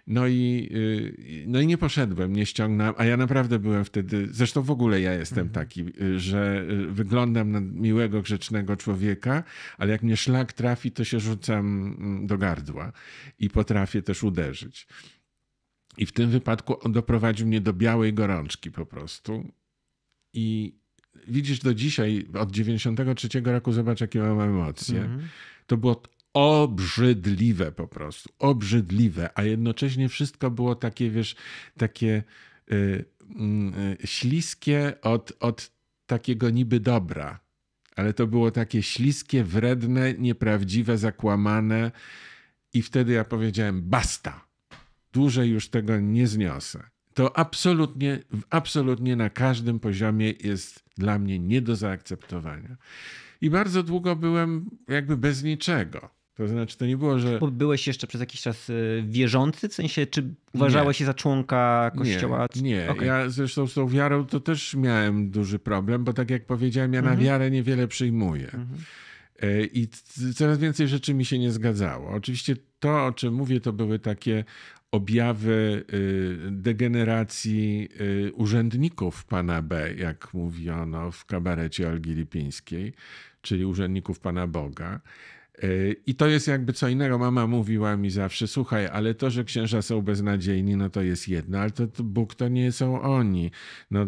No i, y, no i nie poszedłem, nie ściągnąłem, a ja naprawdę byłem wtedy, zresztą w ogóle ja jestem mhm. taki, y, że y, wyglądam na miłego, grzecznego człowieka, ale jak mnie szlak trafi, to się rzucam mm, do gardła i potrafię też uderzyć. I w tym wypadku on doprowadził mnie do białej gorączki po prostu. I widzisz do dzisiaj, od 93 roku, zobacz jakie mam emocje. Mm -hmm. To było obrzydliwe po prostu, obrzydliwe, a jednocześnie wszystko było takie, wiesz, takie y, y, śliskie od, od takiego niby dobra. Ale to było takie śliskie, wredne, nieprawdziwe, zakłamane. I wtedy ja powiedziałem basta dłużej już tego nie zniosę. To absolutnie, absolutnie na każdym poziomie jest dla mnie nie do zaakceptowania. I bardzo długo byłem jakby bez niczego. To znaczy, to nie było, że. Byłeś jeszcze przez jakiś czas e, wierzący? W sensie, czy uważałeś nie. się za członka kościoła? Nie, nie. Okay. ja zresztą z tą wiarą to też miałem duży problem, bo tak jak powiedziałem, ja na mhm. wiarę niewiele przyjmuję. Mhm. E, I coraz więcej rzeczy mi się nie zgadzało. Oczywiście to, o czym mówię, to były takie objawy y, degeneracji y, urzędników pana B, jak mówiono w kabarecie Olgi Lipińskiej, czyli urzędników pana Boga. Y, I to jest jakby co innego. Mama mówiła mi zawsze: Słuchaj, ale to, że księża są beznadziejni, no to jest jedno, ale to, to Bóg to nie są oni. No,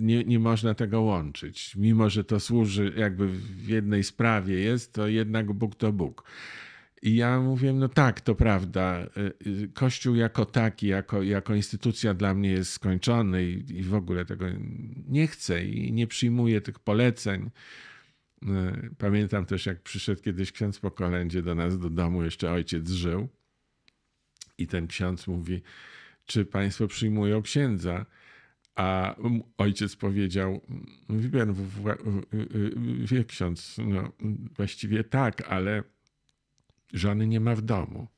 nie, nie można tego łączyć. Mimo, że to służy jakby w jednej sprawie jest, to jednak Bóg to Bóg. I ja mówiłem, no tak, to prawda. Y, y, Kościół jako taki, jako, jako instytucja dla mnie jest skończony i, i w ogóle tego nie chcę i nie przyjmuję tych poleceń. Y, pamiętam też, jak przyszedł kiedyś ksiądz po kolędzie do nas do domu, jeszcze ojciec żył. I ten ksiądz mówi, czy państwo przyjmują księdza? A ojciec powiedział, wie, wie ksiądz, no właściwie tak, ale Żony nie ma w domu.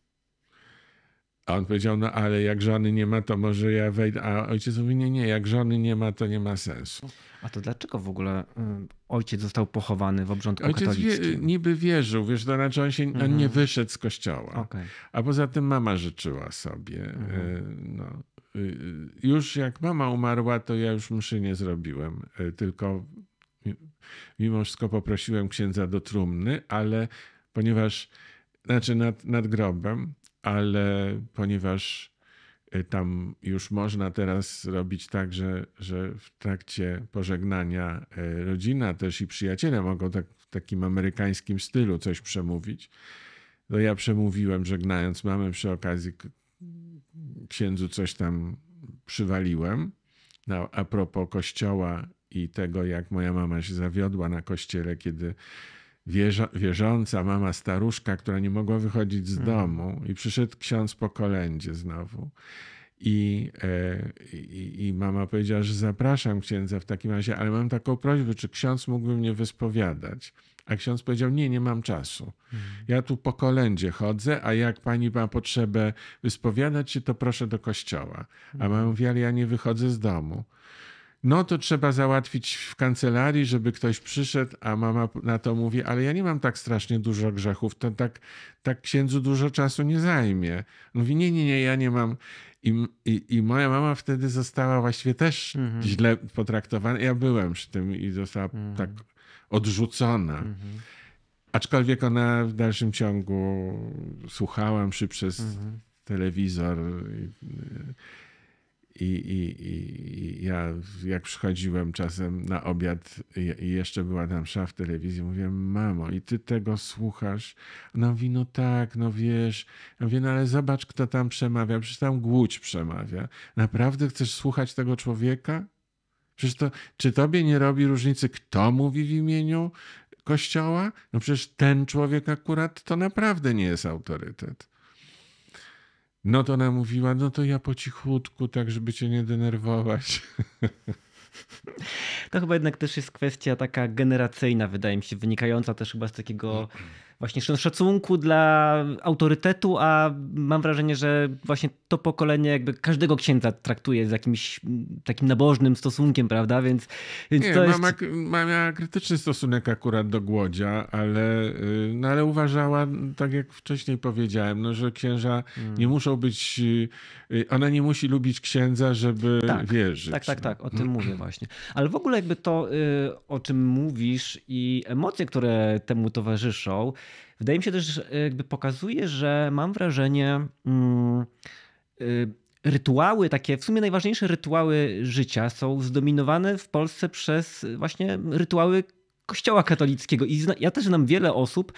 A on powiedział, no ale jak żony nie ma, to może ja wejdę. A ojciec mówi, nie, nie, jak żony nie ma, to nie ma sensu. A to dlaczego w ogóle y, ojciec został pochowany w obrządku ojciec katolickim? Ojciec niby wierzył, wiesz, to znaczy on, się, mhm. on nie wyszedł z kościoła. Okay. A poza tym mama życzyła sobie. Y, mhm. No. Y, już jak mama umarła, to ja już mszy nie zrobiłem, tylko mimo wszystko poprosiłem księdza do trumny, ale ponieważ znaczy nad, nad grobem, ale ponieważ y, tam już można teraz robić tak, że, że w trakcie pożegnania y, rodzina też i przyjaciele mogą tak w takim amerykańskim stylu coś przemówić. No ja przemówiłem, żegnając mamę przy okazji księdzu coś tam przywaliłem. No, a propos kościoła i tego, jak moja mama się zawiodła na kościele, kiedy wierza, wierząca mama staruszka, która nie mogła wychodzić z mm. domu i przyszedł ksiądz po kolędzie znowu. I, e, i, I, mama powiedziała, że zapraszam księdza w takim razie, ale mam taką prośbę, czy ksiądz mógłby mnie wyspowiadać? A ksiądz powiedział, nie, nie mam czasu. Mm. Ja tu po kolędzie chodzę, a jak pani ma potrzebę wyspowiadać się, to proszę do kościoła. A mm. mama mówi, ale ja nie wychodzę z domu no to trzeba załatwić w kancelarii, żeby ktoś przyszedł, a mama na to mówi, ale ja nie mam tak strasznie dużo grzechów, to tak, tak księdzu dużo czasu nie zajmie. Mówi, nie, nie, nie, ja nie mam. I, i, i moja mama wtedy została właściwie też mhm. źle potraktowana. Ja byłem przy tym i została mhm. tak odrzucona. Mhm. Aczkolwiek ona w dalszym ciągu słuchałam się przez mhm. telewizor. I, i, i, i ja, jak przychodziłem czasem na obiad i jeszcze była tam szaf telewizji, mówię, mamo, i ty tego słuchasz? Ona mówi, no tak, no wiesz. Ja mówię, no ale zobacz, kto tam przemawia, przecież tam głódź przemawia. Naprawdę chcesz słuchać tego człowieka? Przecież to, czy tobie nie robi różnicy, kto mówi w imieniu Kościoła? No przecież ten człowiek akurat to naprawdę nie jest autorytet. No to ona mówiła, no to ja po cichutku, tak żeby cię nie denerwować. To chyba jednak też jest kwestia taka generacyjna, wydaje mi się, wynikająca też chyba z takiego właśnie szacunku dla autorytetu, a mam wrażenie, że właśnie to pokolenie jakby każdego księdza traktuje z jakimś takim nabożnym stosunkiem, prawda? Więc, więc Nie, to jest... mama, mama krytyczny stosunek akurat do Głodzia, ale, y, no ale uważała, tak jak wcześniej powiedziałem, no, że księża hmm. nie muszą być, y, y, ona nie musi lubić księdza, żeby tak, wierzyć. Tak, tak, no. tak, o tym mm. mówię właśnie. Ale w ogóle jakby to, o czym mówisz i emocje, które temu towarzyszą, Wydaje mi się też, jakby pokazuje, że mam wrażenie, mm, y, rytuały takie, w sumie najważniejsze rytuały życia są zdominowane w Polsce przez właśnie rytuały kościoła katolickiego i ja też znam wiele osób,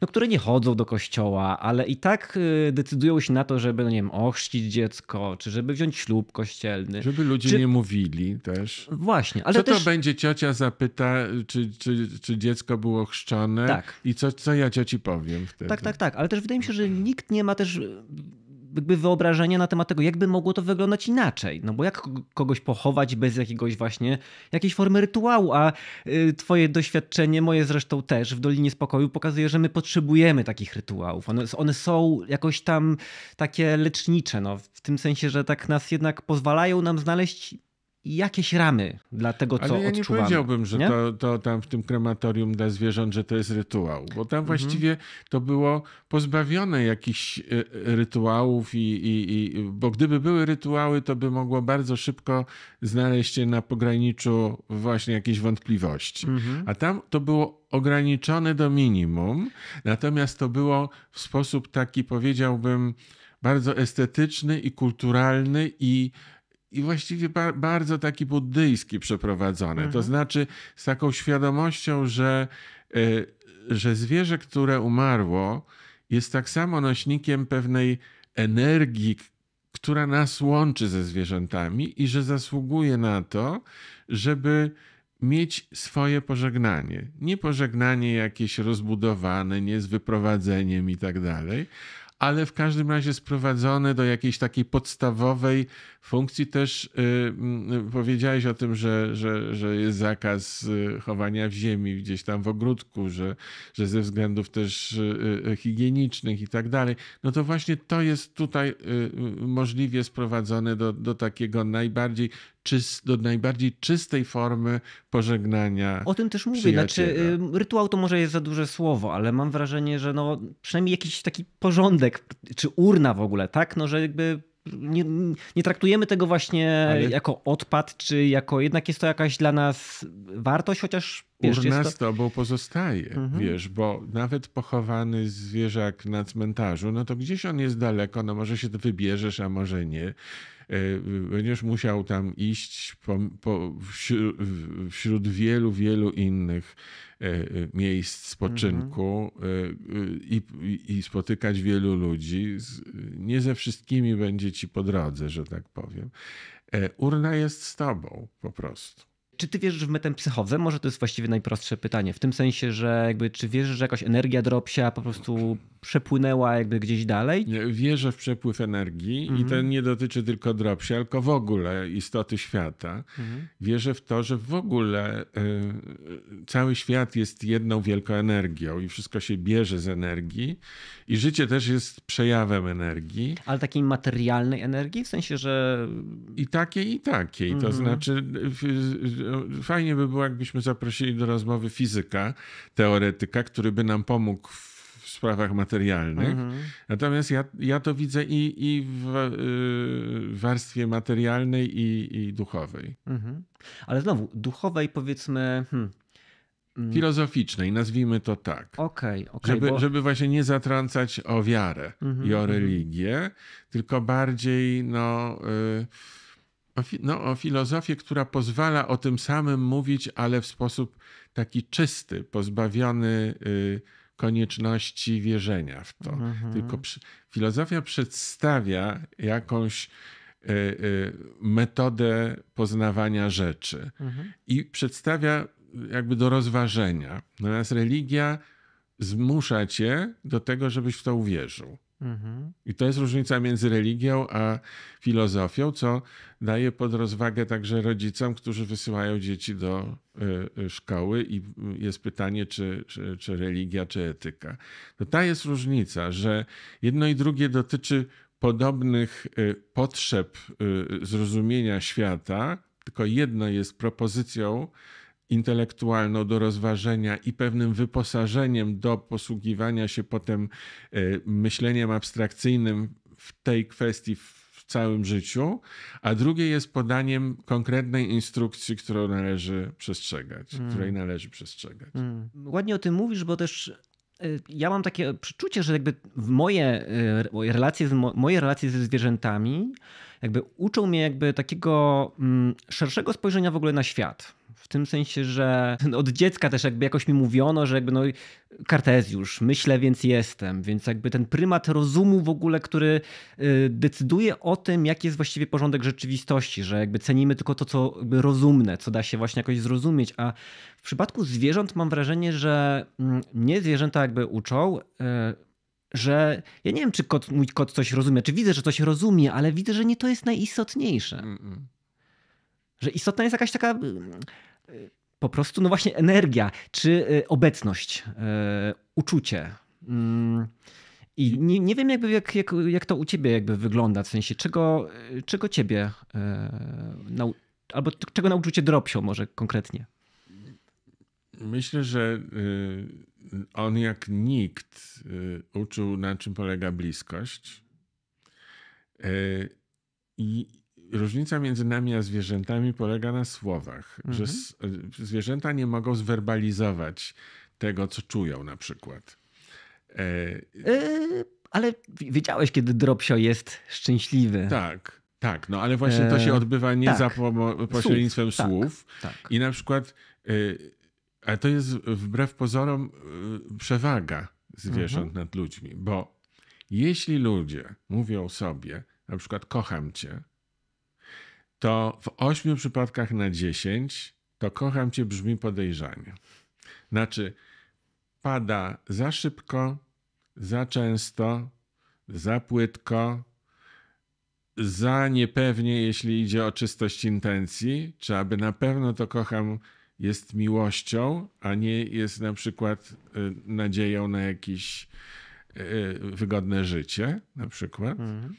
no, które nie chodzą do kościoła, ale i tak y, decydują się na to, żeby, no nie wiem, ochrzcić dziecko, czy żeby wziąć ślub kościelny. Żeby ludzie czy... nie mówili też. Właśnie, ale Co też... to będzie ciocia zapyta, czy, czy, czy dziecko było chrzczone tak. i co, co ja cioci powiem wtedy. Tak, tak, tak, ale też wydaje mi się, że nikt nie ma też jakby wyobrażenia na temat tego, jakby mogło to wyglądać inaczej. No bo jak kogoś pochować bez jakiegoś właśnie, jakiejś formy rytuału, a y, twoje doświadczenie, moje zresztą też w Dolinie Spokoju pokazuje, że my potrzebujemy takich rytuałów. One, one są jakoś tam takie lecznicze, no, w tym sensie, że tak nas jednak pozwalają nam znaleźć jakieś ramy dla tego, co Ale ja odczuwamy. nie powiedziałbym, że To, to tam w tym krematorium dla zwierząt, że to jest rytuał, bo tam mhm. właściwie to było pozbawione jakichś e, e, rytuałów i, i, i, bo gdyby były rytuały, to by mogło bardzo szybko znaleźć się na pograniczu właśnie jakieś wątpliwości. Mhm. A tam to było ograniczone do minimum, natomiast to było w sposób taki, powiedziałbym, bardzo estetyczny i kulturalny i i właściwie ba bardzo taki buddyjski przeprowadzony. Mhm. To znaczy z taką świadomością, że, y, że zwierzę, które umarło, jest tak samo nośnikiem pewnej energii, która nas łączy ze zwierzętami i że zasługuje na to, żeby mieć swoje pożegnanie. Nie pożegnanie jakieś rozbudowane, nie z wyprowadzeniem i tak dalej, ale w każdym razie sprowadzone do jakiejś takiej podstawowej funkcji też y, mm, y, powiedziałeś o tym, że, że, że jest zakaz y, chowania w ziemi, gdzieś tam w ogródku, że, że ze względów też higienicznych i tak dalej. No to właśnie to jest tutaj możliwie sprowadzone do, do takiego najbardziej do najbardziej czystej formy pożegnania. O tym też mówię. Znaczy, rytuał to może jest za duże słowo, ale mam wrażenie, że no, przynajmniej jakiś taki porządek, czy urna w ogóle, tak? No, że jakby nie, nie, traktujemy tego właśnie Ale... jako odpad, czy jako jednak jest to jakaś dla nas wartość, chociaż. Wiesz, Urna to... tobą pozostaje, mhm. wiesz, bo nawet pochowany zwierzak na cmentarzu, no to gdzieś on jest daleko, no może się wybierzesz, a może nie e, będziesz musiał tam iść po, po, wśród, wśród wielu, wielu innych E, e, miejsc spoczynku mhm. e, i, i, spotykać wielu ludzi. Nie ze wszystkimi będzie ci po drodze, że tak powiem. Urna jest z tobą po prostu. Czy ty wierzysz w metempsychozę? Może to jest właściwie najprostsze pytanie. W tym sensie, że jakby, czy wierzysz, że jakaś energia dropsia po prostu przepłynęła jakby gdzieś dalej. Wierzę w przepływ energii mhm. i to nie dotyczy tylko dropsia, tylko w ogóle istoty świata. Mhm. Wierzę w to, że w ogóle y, cały świat jest jedną wielką energią i wszystko się bierze z energii i życie też jest przejawem energii. Ale takiej materialnej energii, w sensie, że... I takiej, i takiej. Mhm. To znaczy fajnie by było, jakbyśmy zaprosili do rozmowy fizyka, teoretyka, który by nam pomógł w sprawach materialnych. Mhm. Natomiast ja, ja to widzę i, i w y, warstwie materialnej, i, i duchowej. Mhm. Ale znowu, duchowej powiedzmy. Hmm mm. filozoficznej, nazwijmy to tak. Okay, okay, żeby, bo... żeby właśnie nie zatrącać o wiarę mm -hmm, i o mhm. religię, mm -hmm. tylko bardziej no, y, o, no, o filozofię, która pozwala o tym samym mówić, ale w sposób taki czysty, pozbawiony. Y, konieczności wierzenia w to. Mhm. Tylko przy, filozofia przedstawia jakąś y, y, metodę poznawania rzeczy mhm. i przedstawia jakby do rozważenia. Natomiast religia zmusza cię do tego, żebyś w to uwierzył. Mhm. I to jest różnica między religią a filozofią, co daje pod rozwagę także rodzicom, którzy wysyłają dzieci do y, y, szkoły i jest pytanie, czy, czy, czy religia, czy etyka. To no ta jest różnica, że jedno i drugie dotyczy podobnych y, potrzeb zrozumienia świata, tylko jedno jest propozycją intelektualną do rozważenia i pewnym wyposażeniem do posługiwania się potem e, myśleniem abstrakcyjnym w tej kwestii w całym życiu, a drugie jest podaniem konkretnej instrukcji, którą należy przestrzegać, mm. której należy przestrzegać. Mm. Ładnie o tym mówisz, bo też e, ja mam takie przeczucie, że jakby e, moje relacje, z, moje relacje ze zwierzętami jakby uczą mnie jakby takiego mm, szerszego spojrzenia w ogóle na świat tym sensie, że od dziecka też jakby jakoś mi mówiono, że jakby no Kartezjusz, myślę więc jestem, więc jakby ten prymat rozumu w ogóle, który y, decyduje o tym, jaki jest właściwie porządek rzeczywistości, że jakby cenimy tylko to, co rozumne, co da się właśnie jakoś zrozumieć, a w przypadku zwierząt mam wrażenie, że mm, mnie zwierzęta jakby uczą, y, że ja nie wiem, czy kot, mój kot coś rozumie, czy widzę, że coś rozumie, ale widzę, że nie to jest najistotniejsze. Mm -mm. Że istotna jest jakaś taka mm, po prostu, no właśnie, energia, czy y, obecność, y, uczucie. Mm, I nie, nie wiem, jakby jak, jak, jak to u ciebie jakby wygląda, w sensie czego, y, czego ciebie albo czego nauczył cię Dropsio może konkretnie? Myślę, że on jak nikt uczył, na czym polega bliskość. I różnica między nami a zwierzętami polega na słowach, mhm. że zwierzęta nie mogą zwerbalizować tego, co czują na przykład. E... e ale wiedziałeś, kiedy Dropsio jest szczęśliwy. Tak, tak. No ale właśnie to e, się odbywa nie tak. za pomo- pośrednictwem tak, słów. słów. Tak, tak. I na przykład, e, a ale to jest wbrew pozorom przewaga zwierząt mhm. nad ludźmi, bo jeśli ludzie mówią sobie, na przykład kocham cię, to w ośmiu przypadkach na dziesięć to kocham cię brzmi podejrzanie. Znaczy, pada za szybko, za często, za płytko, za niepewnie, jeśli idzie o czystość intencji, czy aby na pewno to kocham jest miłością, a nie jest na przykład y, nadzieją na jakieś y, wygodne życie, na przykład. Mhm.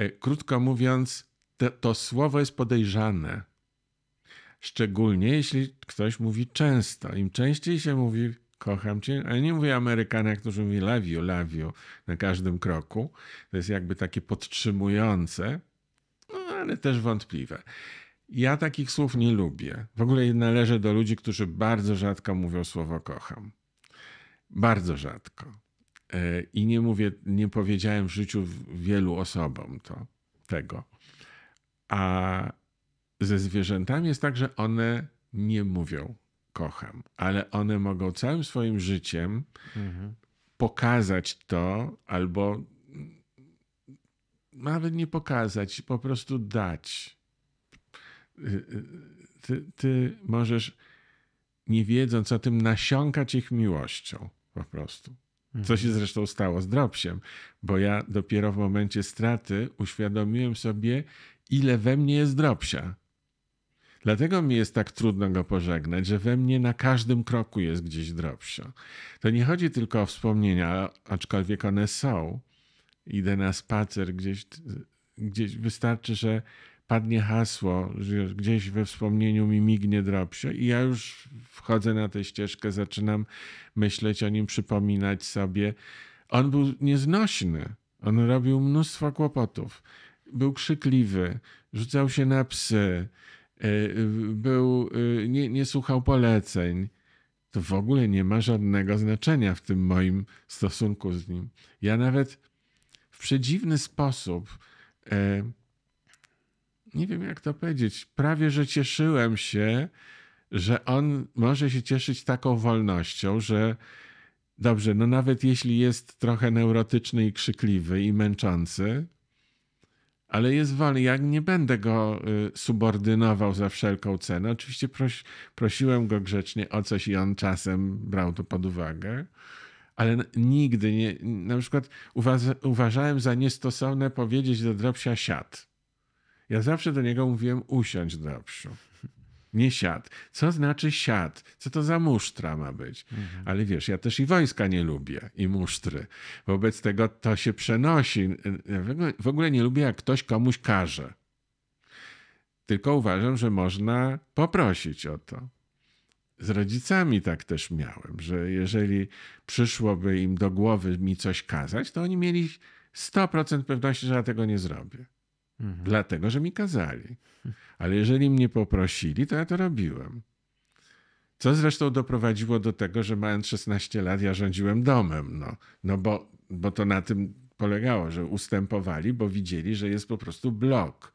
Y, krótko mówiąc, to, to słowo jest podejrzane. Szczególnie jeśli ktoś mówi często. Im częściej się mówi kocham cię, ale nie mówię Amerykanach, którzy mówią love you, love you na każdym kroku. To jest jakby takie podtrzymujące, no, ale też wątpliwe. Ja takich słów nie lubię. W ogóle należę do ludzi, którzy bardzo rzadko mówią słowo kocham. Bardzo rzadko. E, I nie mówię, nie powiedziałem w życiu wielu osobom to, tego. A ze zwierzętami jest tak, że one nie mówią kocham, ale one mogą całym swoim życiem mhm. pokazać to albo nawet nie pokazać, po prostu dać. Ty, ty możesz, nie wiedząc o tym, nasiąkać ich miłością po prostu. Co się mhm. zresztą stało z Dropsiem, bo ja dopiero w momencie straty uświadomiłem sobie, ile we mnie jest drobsia. Dlatego mi jest tak trudno go pożegnać, że we mnie na każdym kroku jest gdzieś drobsio. To nie chodzi tylko o wspomnienia, aczkolwiek one są. Idę na spacer gdzieś, gdzieś wystarczy, że padnie hasło, że gdzieś we wspomnieniu mi mignie drobsio i ja już wchodzę na tę ścieżkę, zaczynam myśleć o nim, przypominać sobie. On był nieznośny. On robił mnóstwo kłopotów był krzykliwy, rzucał się na psy, e, e, był, e, nie, nie słuchał poleceń, to w ogóle nie ma żadnego znaczenia w tym moim stosunku z nim. Ja nawet w przedziwny sposób, nie wiem jak to powiedzieć, prawie że cieszyłem się, że on może się cieszyć taką wolnością, że dobrze, no nawet jeśli jest trochę neurotyczny i krzykliwy i męczący, ale jest wolny. ja nie będę go y, subordynował za wszelką cenę. Oczywiście proś, prosiłem go grzecznie o coś i on czasem brał to pod uwagę, ale nigdy nie, na przykład uważ, uważałem za niestosowne powiedzieć do Dropsia siad. Ja zawsze do niego mówiłem usiądź Dropsiu nie siad. Co znaczy siad? Co to za musztra ma być? Mhm. Ale wiesz, ja też i wojska nie lubię, i musztry. Wobec tego to się przenosi. E, e, w ogóle nie lubię, jak ktoś komuś każe. Tylko uważam, że można poprosić o to. Z rodzicami tak też miałem, że jeżeli przyszłoby im do głowy mi coś kazać, to oni mieli 100% pewności, że ja tego nie zrobię. Mhm. Dlatego, że mi kazali. Ale jeżeli mnie poprosili, to ja to robiłem. Co zresztą doprowadziło do tego, że mając 16 lat, ja rządziłem domem. No, no bo, bo to na tym polegało, że ustępowali, bo widzieli, że jest po prostu blok.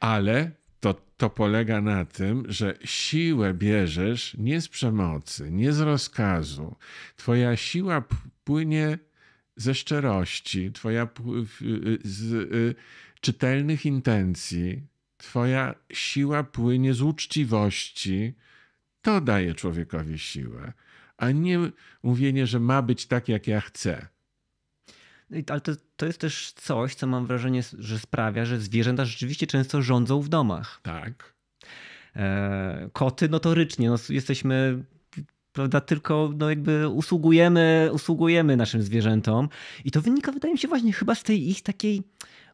Ale to, to polega na tym, że siłę bierzesz nie z przemocy, nie z rozkazu. Twoja siła płynie ze szczerości, twoja y, y, z, y, czytelnych intencji, Twoja siła płynie z uczciwości. To daje człowiekowi siłę, a nie mówienie, że ma być tak, jak ja chcę. No ale to, to jest też coś, co mam wrażenie, że sprawia, że zwierzęta rzeczywiście często rządzą w domach. Tak. E, koty notorycznie, no, jesteśmy prawda, tylko no jakby usługujemy, usługujemy naszym zwierzętom. I to wynika, wydaje mi się, właśnie chyba z tej ich takiej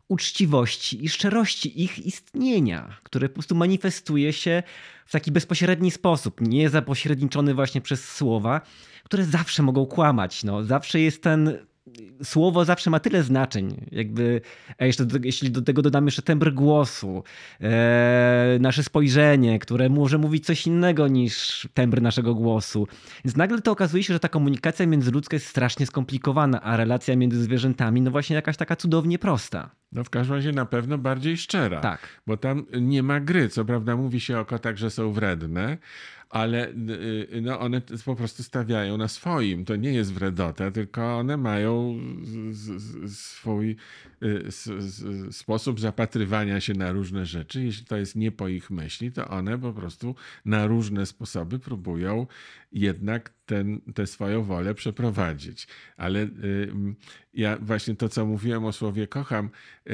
uczciwości i szczerości ich istnienia, które po prostu manifestuje się w taki bezpośredni sposób, nie zapośredniczony właśnie przez słowa, które zawsze mogą kłamać. No, zawsze jest ten słowo zawsze ma tyle znaczeń. Jakby, a jeszcze do, jeśli do tego dodamy jeszcze tembr głosu, e, nasze spojrzenie, które może mówić coś innego niż tembr naszego głosu. Więc nagle to okazuje się, że ta komunikacja międzyludzka jest strasznie skomplikowana, a relacja między zwierzętami no właśnie jakaś taka cudownie prosta. No w każdym razie na pewno bardziej szczera. Tak. Bo tam nie ma gry. Co prawda mówi się o kotach, że są wredne, ale y, y, no, one po prostu stawiają na swoim. To nie jest wredota, tylko one mają swój y, sposób zapatrywania się na różne rzeczy. Jeśli to jest nie po ich myśli, to one po prostu na różne sposoby próbują jednak ten, tę swoją wolę przeprowadzić. Ale ja właśnie to, co mówiłem o słowie kocham, y,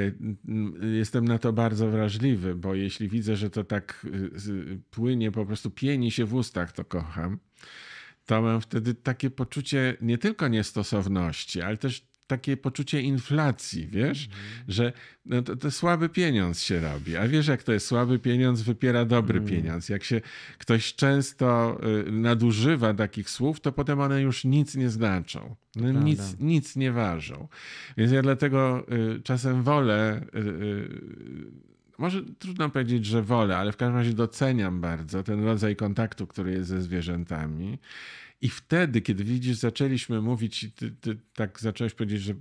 y, jestem na to bardzo wrażliwy, bo jeśli widzę, że to tak y, płynie, po prostu pieni się w ustach, to kocham to mam wtedy takie poczucie nie tylko niestosowności, ale też takie poczucie inflacji, wiesz, mm. że no to, to, słaby pieniądz się robi, a wiesz jak to jest, słaby pieniądz wypiera dobry mm. pieniądz. Jak się ktoś często y, nadużywa takich słów, to potem one już nic nie znaczą, no nic, nic nie ważą. Więc ja dlatego y, czasem wolę y, może trudno powiedzieć, że wolę, ale w każdym razie doceniam bardzo ten rodzaj kontaktu, który jest ze zwierzętami i wtedy, kiedy widzisz, zaczęliśmy mówić, ty, ty tak zacząłeś powiedzieć, że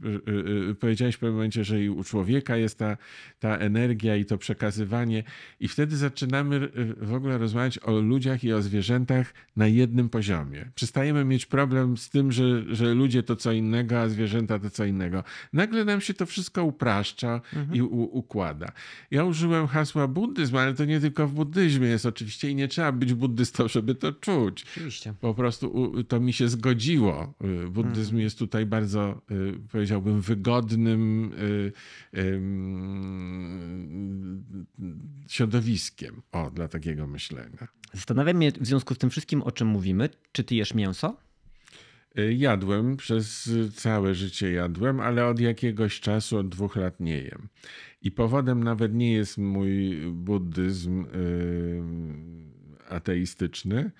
yy, powiedziałeś w pewnym momencie, że i u człowieka jest ta, ta energia i to przekazywanie, i wtedy zaczynamy y, w ogóle rozmawiać o ludziach i o zwierzętach na jednym poziomie. Przestajemy mieć problem z tym, że, że ludzie to co innego, a zwierzęta to co innego. Nagle nam się to wszystko upraszcza mhm. i u, układa. Ja użyłem hasła buddyzm, ale to nie tylko w buddyzmie jest oczywiście i nie trzeba być buddystą, żeby to czuć. Oczywiście. Po prostu to mi się zgodziło. Y, buddyzm mhm. jest tutaj bardzo, y, powiedziałbym, wygodnym y, środowiskiem o, dla takiego myślenia. Zastanawiam się w związku z tym wszystkim, o czym mówimy. Czy ty jesz mięso? Jadłem, przez całe życie jadłem, ale od jakiegoś czasu, od dwóch lat nie jem. I powodem nawet nie jest mój buddyzm ateistyczny,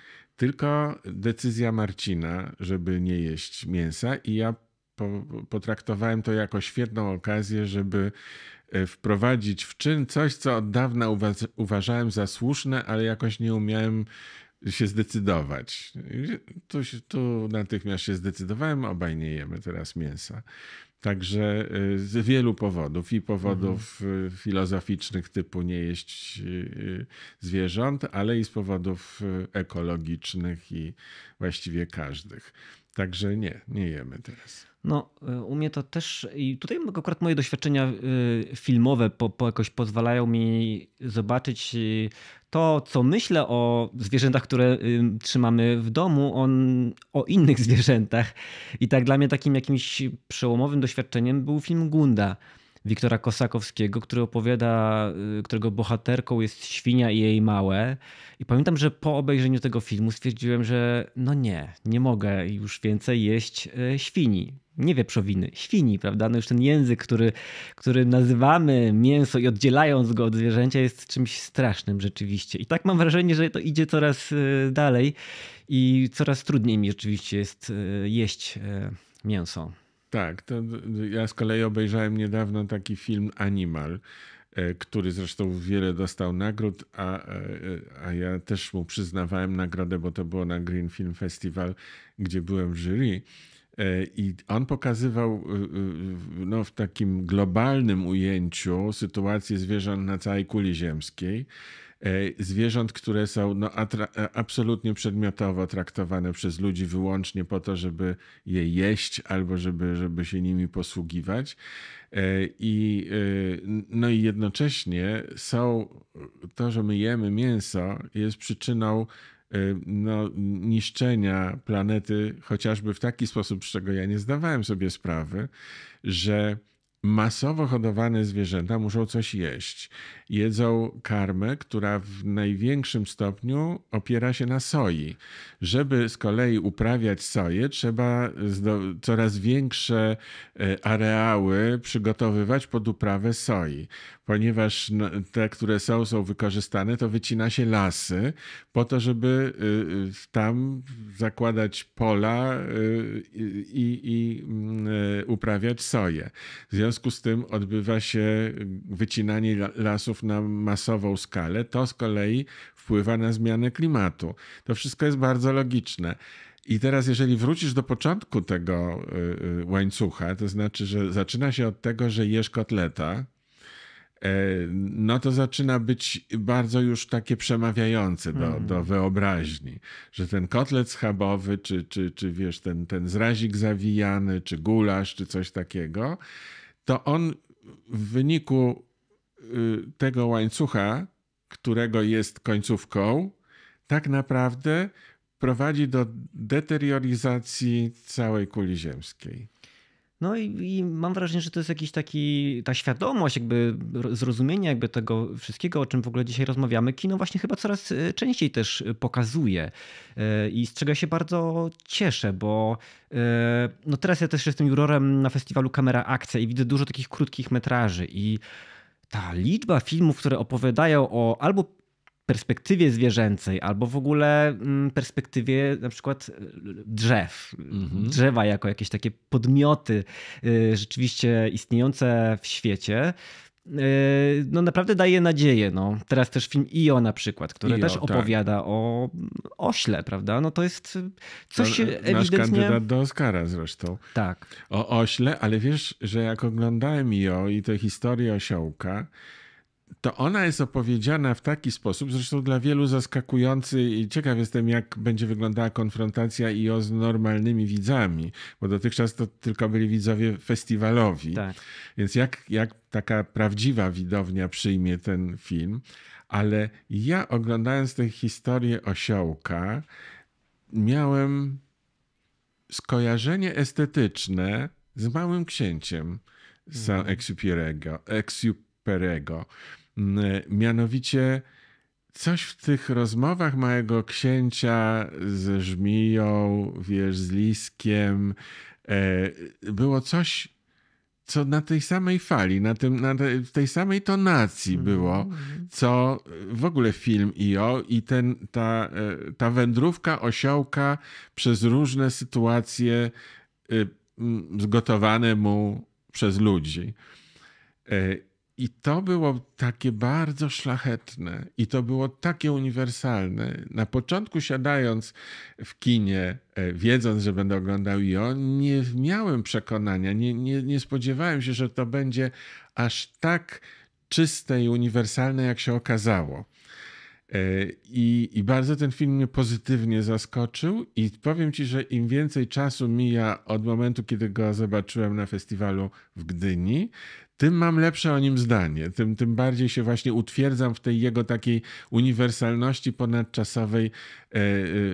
tylko decyzja Marcina, żeby nie jeść mięsa, i ja po, potraktowałem to jako świetną okazję, żeby e, wprowadzić w czyn coś, co od dawna uważałem za słuszne, ale jakoś nie umiałem się zdecydować. Tu, tu natychmiast się zdecydowałem, obaj nie jemy teraz mięsa. Także y, z wielu powodów i powodów mhm. Y, filozoficznych typu nie jeść y, zwierząt, ale i z powodów ekologicznych i właściwie każdych. Także nie, nie jemy teraz. No, u mnie to też i tutaj akurat moje doświadczenia filmowe po, po jakoś pozwalają mi zobaczyć to, co myślę o zwierzętach, które y, trzymamy w domu, on o innych zwierzętach. I tak dla mnie takim jakimś przełomowym doświadczeniem był film Gunda Wiktora Kosakowskiego, który opowiada, y, którego bohaterką jest świnia i jej małe. I pamiętam, że po obejrzeniu tego filmu stwierdziłem, że no nie, nie mogę już więcej jeść y, świni. Nie wieprzowiny, świni, prawda? No już ten język, który, który nazywamy mięso i oddzielając go od zwierzęcia jest czymś strasznym rzeczywiście. I tak mam wrażenie, że to idzie coraz y, dalej i coraz trudniej mi rzeczywiście jest jeść mięso. Tak, to ja z kolei obejrzałem niedawno taki film Animal, e, który zresztą wiele dostał nagród, a, e, a ja też mu przyznawałem nagrodę, bo to było na Green Film Festival, gdzie byłem w jury. E, I on pokazywał no, w takim globalnym ujęciu sytuację zwierząt na całej kuli ziemskiej. E, zwierząt, które są no, e, absolutnie przedmiotowo traktowane przez ludzi wyłącznie po to, żeby je jeść albo żeby, żeby się nimi posługiwać. E, I, no i jednocześnie są, to, że my jemy mięso, jest przyczyną no, niszczenia planety, chociażby w taki sposób, z czego ja nie zdawałem sobie sprawy, że masowo hodowane zwierzęta muszą coś jeść. Jedzą karmę, która w największym stopniu opiera się na soi. Żeby z kolei uprawiać soję, trzeba coraz większe e, areały przygotowywać pod uprawę soi ponieważ te, które są, są wykorzystane, to wycina się lasy po to, żeby y, y, tam zakładać pola y, i, i mm, uprawiać soję. W związku z tym odbywa się wycinanie lasów na masową skalę. To z kolei wpływa na zmianę klimatu. To wszystko jest bardzo logiczne. I teraz, jeżeli wrócisz do początku tego łańcucha, to znaczy, że zaczyna się od tego, że jesz kotleta, E, no to zaczyna być bardzo już takie przemawiające do, mhm. do wyobraźni, że ten kotlet schabowy, czy, czy, czy wiesz, ten, ten zrazik zawijany, czy gulasz, czy coś takiego, to on w wyniku y, tego łańcucha, którego jest końcówką, tak naprawdę prowadzi do deterioryzacji całej kuli ziemskiej. No i, i, mam wrażenie, że to jest jakiś taki, ta świadomość, jakby zrozumienie jakby tego wszystkiego, o czym w ogóle dzisiaj rozmawiamy, kino właśnie chyba coraz e, częściej też e, pokazuje e, i z czego się bardzo cieszę, bo no teraz ja też jestem jurorem na festiwalu Kamera Akcja i widzę dużo takich krótkich metraży i ta liczba filmów, które opowiadają o albo perspektywie zwierzęcej albo w ogóle mm, perspektywie na przykład e, drzew. Mhm. Drzewa jako jakieś takie podmioty y, rzeczywiście istniejące w świecie, y, no naprawdę daje nadzieję. No. Teraz też film IO na przykład, który Io, też tak. opowiada tak. o mm, ośle, prawda? No to jest y, coś to ewidentnie... Nasz kandydat do Oscara zresztą. Tak. O ośle, ale wiesz, że jak oglądałem IO i tę historię osiołka, to ona jest opowiedziana w taki sposób, zresztą dla wielu zaskakujący i ciekaw jestem, jak będzie wyglądała konfrontacja IO z normalnymi widzami, bo dotychczas to tylko byli widzowie festiwalowi. Tak. Więc jak, jak taka prawdziwa widownia przyjmie ten film? Ale ja oglądając tę historię Osiołka, miałem skojarzenie estetyczne z Małym Księciem, z saint mhm. Exuperego. Mm, e, mianowicie coś w tych rozmowach małego księcia ze żmiją, wiesz, z liskiem, e, było coś, co na tej samej fali, na tym, na tej, tej samej tonacji mm, było, mm. co w ogóle film IO i ten, ta, e, ta wędrówka osiołka przez różne sytuacje zgotowane mu przez ludzi. I to było takie bardzo szlachetne i to było takie uniwersalne. Na początku siadając w kinie, e, wiedząc, że będę oglądał ją, nie miałem przekonania, nie, nie, nie spodziewałem się, że to będzie aż tak czyste i uniwersalne, jak się okazało. E, I, I, bardzo ten film mnie pozytywnie zaskoczył, i powiem ci, że im więcej czasu mija od momentu, kiedy go zobaczyłem na festiwalu w Gdyni, tym mam lepsze o nim zdanie, tym, tym bardziej się właśnie utwierdzam w tej jego takiej uniwersalności ponadczasowej, e,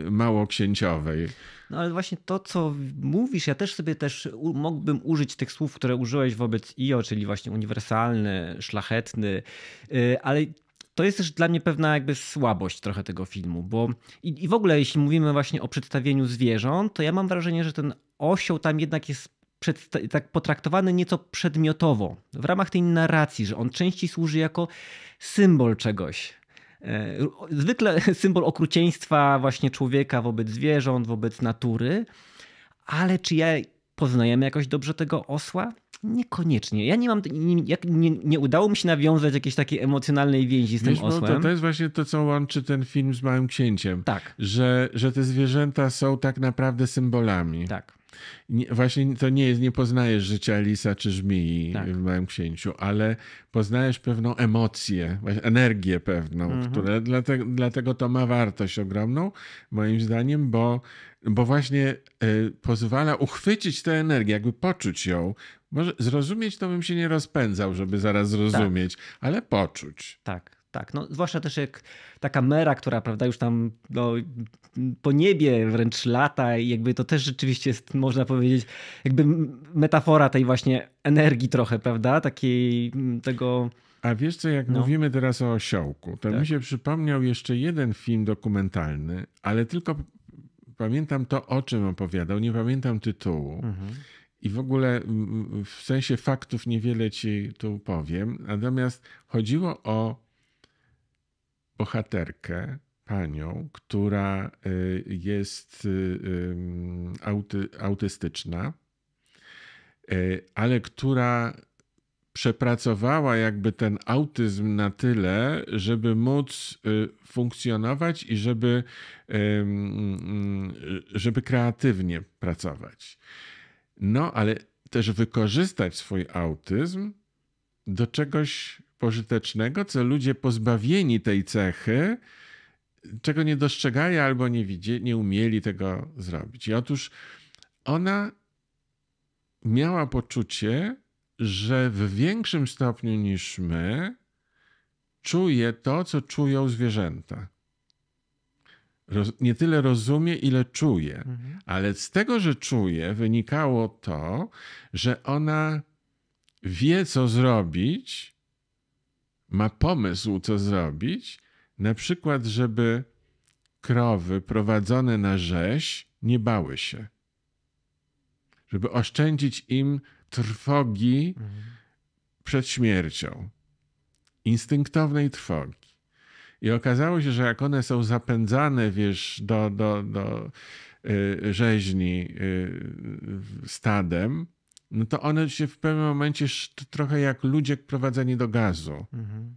e, małoksięciowej. No ale właśnie to, co mówisz, ja też sobie też mógłbym użyć tych słów, które użyłeś wobec IO, czyli właśnie uniwersalny, szlachetny, y, ale to jest też dla mnie pewna jakby słabość trochę tego filmu, bo i, i w ogóle jeśli mówimy właśnie o przedstawieniu zwierząt, to ja mam wrażenie, że ten osioł tam jednak jest przed, tak potraktowany nieco przedmiotowo, w ramach tej narracji, że on częściej służy jako symbol czegoś. E, zwykle symbol okrucieństwa właśnie człowieka wobec zwierząt, wobec natury, ale czy ja poznajemy jakoś dobrze tego osła? Niekoniecznie. Ja nie mam, nie, nie, nie, udało mi się nawiązać jakiejś takiej emocjonalnej więzi z Wiesz, tym osłem. No to, to jest właśnie to, co łączy ten film z Małym Księciem. Tak. Że, że te zwierzęta są tak naprawdę symbolami. Tak nie, właśnie to nie jest, nie poznajesz życia lisa czy żmii tak. w Małym Księciu, ale poznajesz pewną emocję, energię pewną, mhm. która dlatego, dlatego to ma wartość ogromną, moim zdaniem, bo, bo właśnie y, pozwala uchwycić tę energię, jakby poczuć ją. Może zrozumieć to bym się nie rozpędzał, żeby zaraz tak. zrozumieć, tak. ale poczuć. Tak. Tak, no zwłaszcza też jak ta kamera, która prawda już tam no, po niebie wręcz lata i jakby to też rzeczywiście jest, można powiedzieć, jakby metafora tej właśnie energii trochę, prawda, takiej tego... A wiesz co, jak no. mówimy teraz o osiołku, to tak. mi się przypomniał jeszcze jeden film dokumentalny, ale tylko pamiętam to, o czym opowiadał, nie pamiętam tytułu. Mhm. I w ogóle w sensie faktów niewiele ci tu powiem, natomiast chodziło o bohaterkę, panią, która y, jest y, y, auty, autystyczna, ale która przepracowała jakby ten autyzm na tyle, żeby móc funkcjonować i żeby, mm, żeby kreatywnie pracować. No, ale też wykorzystać swój autyzm do czegoś pożytecznego, co ludzie pozbawieni tej cechy, czego nie dostrzegali albo nie widzieli, nie umieli tego zrobić. I otóż ona miała poczucie, że w większym stopniu niż my czuje to, co czują zwierzęta. Roz, nie tyle rozumie, ile czuje, mhm. ale z tego, że czuje, wynikało to, że ona wie, co zrobić, ma pomysł, co zrobić, na przykład, żeby krowy prowadzone na rzeź nie bały się. Żeby oszczędzić im trwogi mhm. przed śmiercią, instynktownej trwogi. I okazało się, że jak one są zapędzane, wiesz, do, do, do y, rzeźni y, stadem, no to one się w pewnym momencie trochę jak ludzie prowadzeni do gazu. Mhm.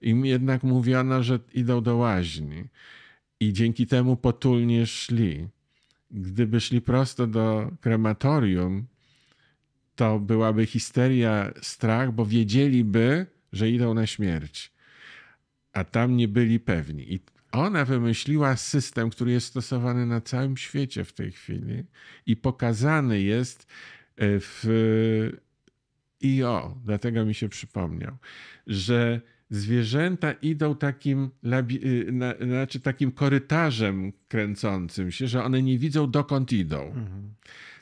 Im jednak mówiono, że idą do łaźni i dzięki temu potulnie szli. Gdyby szli prosto do krematorium, to byłaby histeria, strach, bo wiedzieliby, że idą na śmierć. A tam nie byli pewni. I ona wymyśliła system, który jest stosowany na całym świecie w tej chwili i pokazany jest E, w IO, dlatego mi się przypomniał, że zwierzęta idą takim, y, znaczy takim korytarzem kręcącym się, że one nie widzą dokąd idą. Mhm.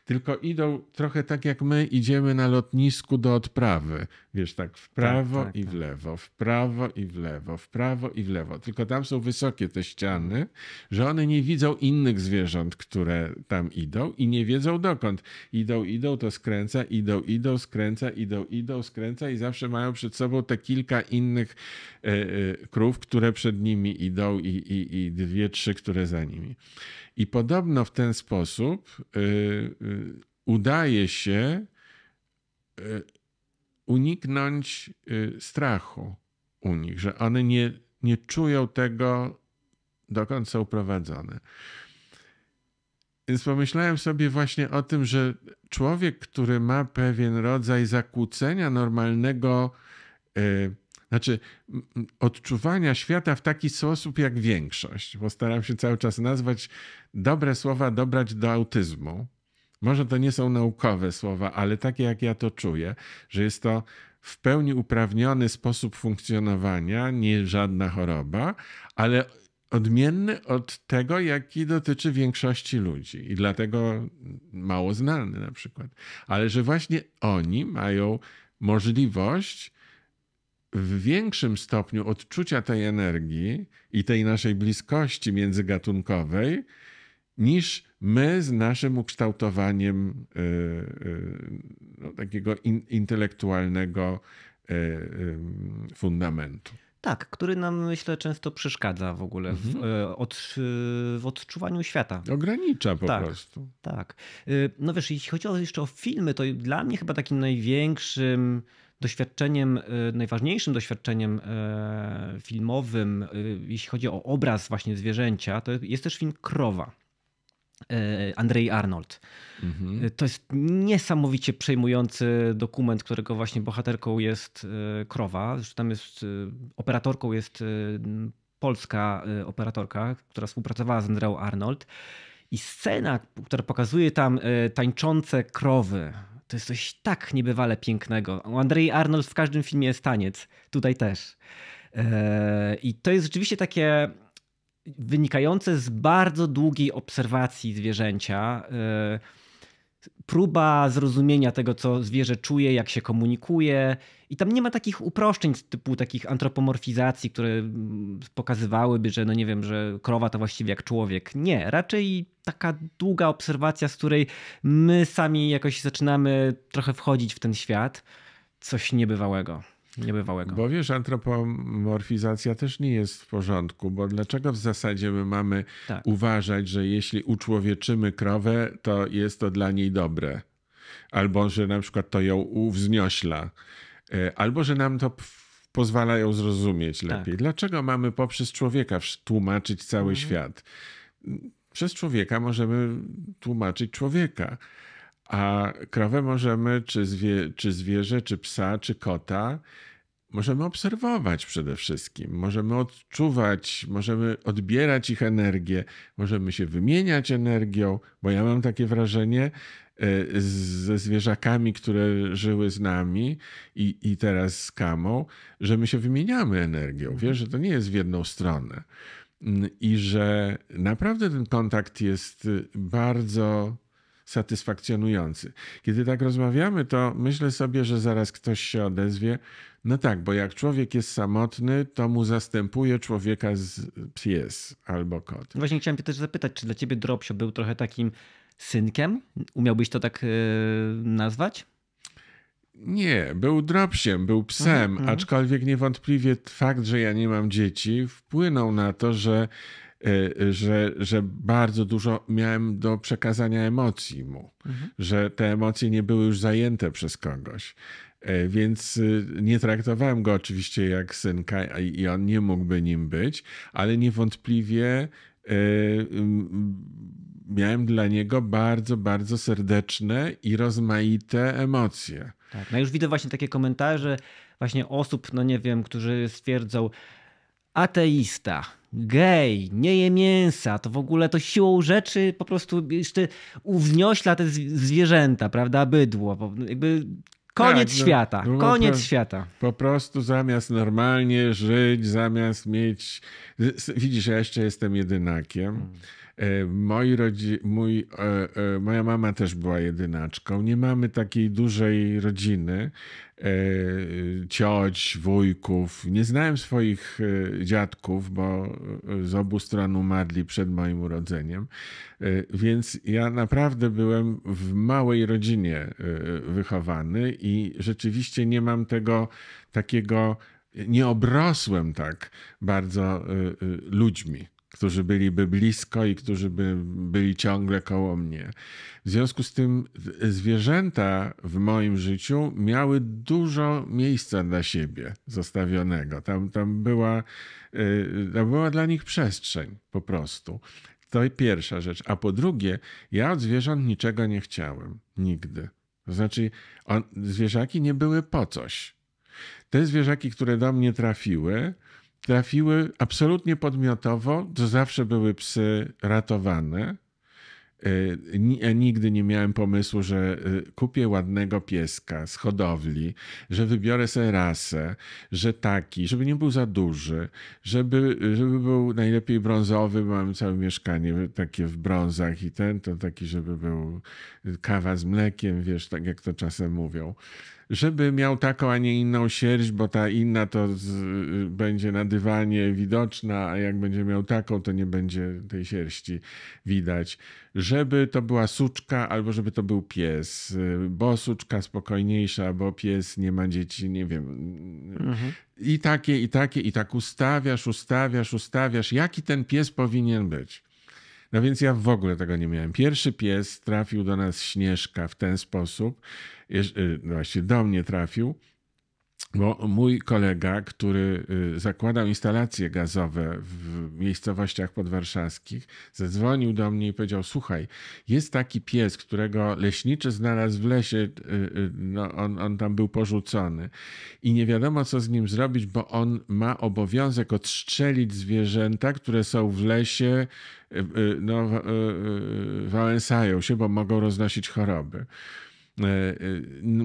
Tylko idą trochę tak jak my idziemy na lotnisku do odprawy. Wiesz, tak w tak, prawo tak, tak, i w tak. lewo, w prawo i w lewo, w prawo i w lewo. Tylko tam są wysokie te ściany, że one nie widzą innych zwierząt, które tam idą i nie wiedzą dokąd. Idą, idą, to skręca, idą, idą, skręca, idą, idą, skręca i zawsze mają przed sobą te kilka innych e, e, krów, które przed nimi idą i, i, i dwie, trzy, które za nimi. I podobno w ten sposób y, y udaje się y, uniknąć y, strachu u nich, że one nie, nie czują tego, dokąd są prowadzone. Więc pomyślałem sobie właśnie o tym, że człowiek, który ma pewien rodzaj zakłócenia normalnego, y, znaczy odczuwania świata w taki sposób jak większość, bo staram się cały czas nazwać dobre słowa dobrać do autyzmu, może to nie są naukowe słowa, ale takie jak ja to czuję, że jest to w pełni uprawniony sposób funkcjonowania, nie żadna choroba, ale odmienny od tego, jaki dotyczy większości ludzi i dlatego mało znany na przykład. Ale że właśnie oni mają możliwość w większym stopniu odczucia tej energii i tej naszej bliskości międzygatunkowej, niż my z naszym ukształtowaniem e, e, no, takiego in, intelektualnego e, fundamentu. Tak, który nam myślę często przeszkadza w ogóle w, mhm. od, w odczuwaniu świata. Ogranicza po tak, prostu. Tak. Y, no wiesz, jeśli chodzi o, jeszcze o filmy, to dla mnie chyba takim największym doświadczeniem, y, najważniejszym doświadczeniem filmowym, y, jeśli chodzi o obraz właśnie zwierzęcia, to jest też film Krowa. E, Andrzej Arnold. Mhm. E, to jest niesamowicie przejmujący dokument, którego właśnie bohaterką jest e, krowa. Zresztą tam jest operatorką jest polska operatorka, która współpracowała z Andreą Arnold. I scena, która pokazuje tam tańczące krowy, to jest coś tak niebywale pięknego. U Andrei Arnold w każdym filmie jest taniec, tutaj też. I to jest rzeczywiście takie wynikające z bardzo długiej obserwacji zwierzęcia. E, próba zrozumienia tego, co zwierzę czuje, jak się komunikuje, i tam nie ma takich uproszczeń typu takich antropomorfizacji, które pokazywałyby, że no nie wiem, że krowa to właściwie jak człowiek. Nie, raczej taka długa obserwacja, z której my sami jakoś zaczynamy trochę wchodzić w ten świat. Coś niebywałego niebywałego. Bo wiesz, antropomorfizacja też nie jest w porządku, bo dlaczego w zasadzie my mamy tak. uważać, że jeśli uczłowieczymy krowę, to jest to dla niej dobre? Albo że na przykład to ją uwzniośla, e, albo że nam to pozwala ją zrozumieć tak. lepiej. Tak. Dlaczego mamy poprzez człowieka tłumaczyć cały mhm. świat? Przez człowieka możemy tłumaczyć człowieka. A krowę możemy, czy, zwie, czy zwierzę, czy psa, czy kota, możemy obserwować przede wszystkim, możemy odczuwać, możemy odbierać ich energię, możemy się wymieniać energią, bo ja mam takie wrażenie e, ze zwierzakami, które żyły z nami i, i teraz z kamą, że my się wymieniamy energią, mhm. wiesz, że to nie jest w jedną stronę. Mm, I że naprawdę ten kontakt jest y, bardzo satysfakcjonujący. Kiedy tak rozmawiamy, to myślę sobie, że zaraz ktoś się odezwie. No tak, bo jak człowiek jest samotny, to mu zastępuje człowieka z pies albo kot. No właśnie chciałem cię też zapytać, czy dla ciebie Dropsio był trochę takim synkiem? Umiałbyś to tak yy, nazwać? Nie, był dropsiem, był psem, mhm, mhm. aczkolwiek niewątpliwie fakt, że ja nie mam dzieci, wpłynął na to, że Y, że, że bardzo dużo miałem do przekazania emocji mu, mhm. że te emocje nie były już zajęte przez kogoś. Y, więc y, nie traktowałem go oczywiście jak synka i on nie mógłby nim być, ale niewątpliwie miałem dla niego bardzo, bardzo serdeczne i rozmaite emocje. Tak, no już widzę właśnie takie komentarze właśnie osób, no nie wiem, którzy stwierdzą ateista gej, nie je mięsa, to w ogóle to siłą rzeczy po prostu jeszcze uwniośla te zwierzęta, prawda, bydło, jakby Koniec tak, no, świata, no, koniec po, świata. Po prostu zamiast normalnie żyć, zamiast mieć... Widzisz, ja jeszcze jestem jedynakiem. Mm. E, moi rodzi mój, e, e, moja mama też była jedynaczką. Nie mamy takiej dużej rodziny, cioć, wujków. Nie znałem swoich dziadków, bo z obu stron umarli przed moim urodzeniem. Więc ja naprawdę byłem w małej rodzinie wychowany i rzeczywiście nie mam tego takiego. Nie obrosłem tak bardzo ludźmi którzy byliby blisko i którzy by byli ciągle koło mnie. W związku z tym zwierzęta w moim życiu miały dużo miejsca dla siebie zostawionego. Tam, tam, była, y, tam była dla nich przestrzeń po prostu. To pierwsza rzecz. A po drugie, ja od zwierząt niczego nie chciałem. Nigdy. To znaczy, on, zwierzaki nie były po coś. Te zwierzaki, które do mnie trafiły, trafiły absolutnie podmiotowo, to zawsze były psy ratowane. Ja y, e, nigdy nie miałem pomysłu, że y, kupię ładnego pieska z hodowli, że wybiorę sobie rasę, że taki, żeby nie był za duży, żeby, żeby był najlepiej brązowy, bo mam całe mieszkanie takie w brązach i ten to taki, żeby był kawa z mlekiem, wiesz, tak jak to czasem mówią żeby miał taką, a nie inną sierść, bo ta inna to z, będzie na dywanie widoczna, a jak będzie miał taką, to nie będzie tej sierści widać. Żeby to była suczka, albo żeby to był pies, bo suczka spokojniejsza, bo pies nie ma dzieci, nie wiem. Mhm. I takie, i takie, i tak ustawiasz, ustawiasz, ustawiasz, jaki ten pies powinien być. No więc ja w ogóle tego nie miałem. Pierwszy pies trafił do nas Śnieżka w ten sposób, właściwie y, no właśnie do mnie trafił bo mój kolega, który y, zakładał instalacje gazowe w miejscowościach podwarszawskich, zadzwonił do mnie i powiedział: Słuchaj, jest taki pies, którego leśniczy znalazł w lesie, y, y, no, on, on tam był porzucony i nie wiadomo, co z nim zrobić, bo on ma obowiązek odstrzelić zwierzęta, które są w lesie, no, wałęsają się, bo mogą roznosić choroby. E,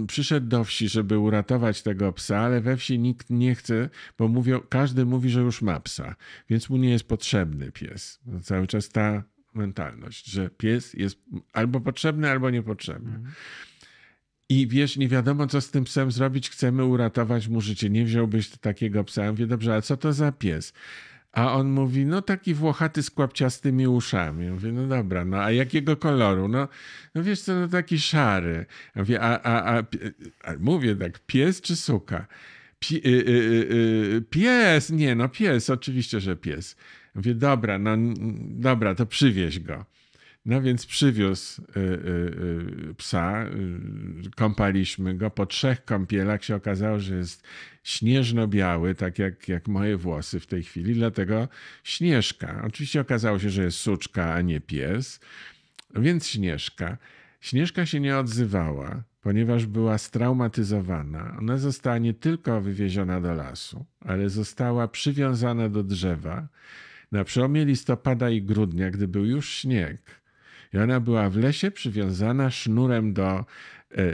e, przyszedł do wsi, żeby uratować tego psa, ale we wsi nikt nie chce, bo mówią, każdy mówi, że już ma psa, więc mu nie jest potrzebny pies. No, cały czas ta mentalność, że pies jest albo potrzebny, albo niepotrzebny. Mhm. I wiesz, nie wiadomo, co z tym psem zrobić, chcemy uratować mu życie. Nie wziąłbyś takiego psa. Ja mówię, dobrze, a co to za pies? A on mówi, no taki włochaty z kłapciastymi uszami. Ja mówię, no dobra, no a jakiego koloru? No, no wiesz co, no taki szary. Ja mówię, a, a, a, a mówię tak, pies czy suka? Y, y, y, y, pies, nie no pies, oczywiście, że pies. Ja mówię, dobra, no dobra, to przywieź go. No więc przywiózł y, y, y, psa, kąpaliśmy go. Po trzech kąpielach się okazało, że jest śnieżno-biały, tak jak, jak moje włosy w tej chwili, dlatego Śnieżka. Oczywiście okazało się, że jest suczka, a nie pies, więc Śnieżka. Śnieżka się nie odzywała, ponieważ była straumatyzowana. Ona została nie tylko wywieziona do lasu, ale została przywiązana do drzewa. Na przełomie listopada i grudnia, gdy był już śnieg, i ona była w lesie przywiązana sznurem do e,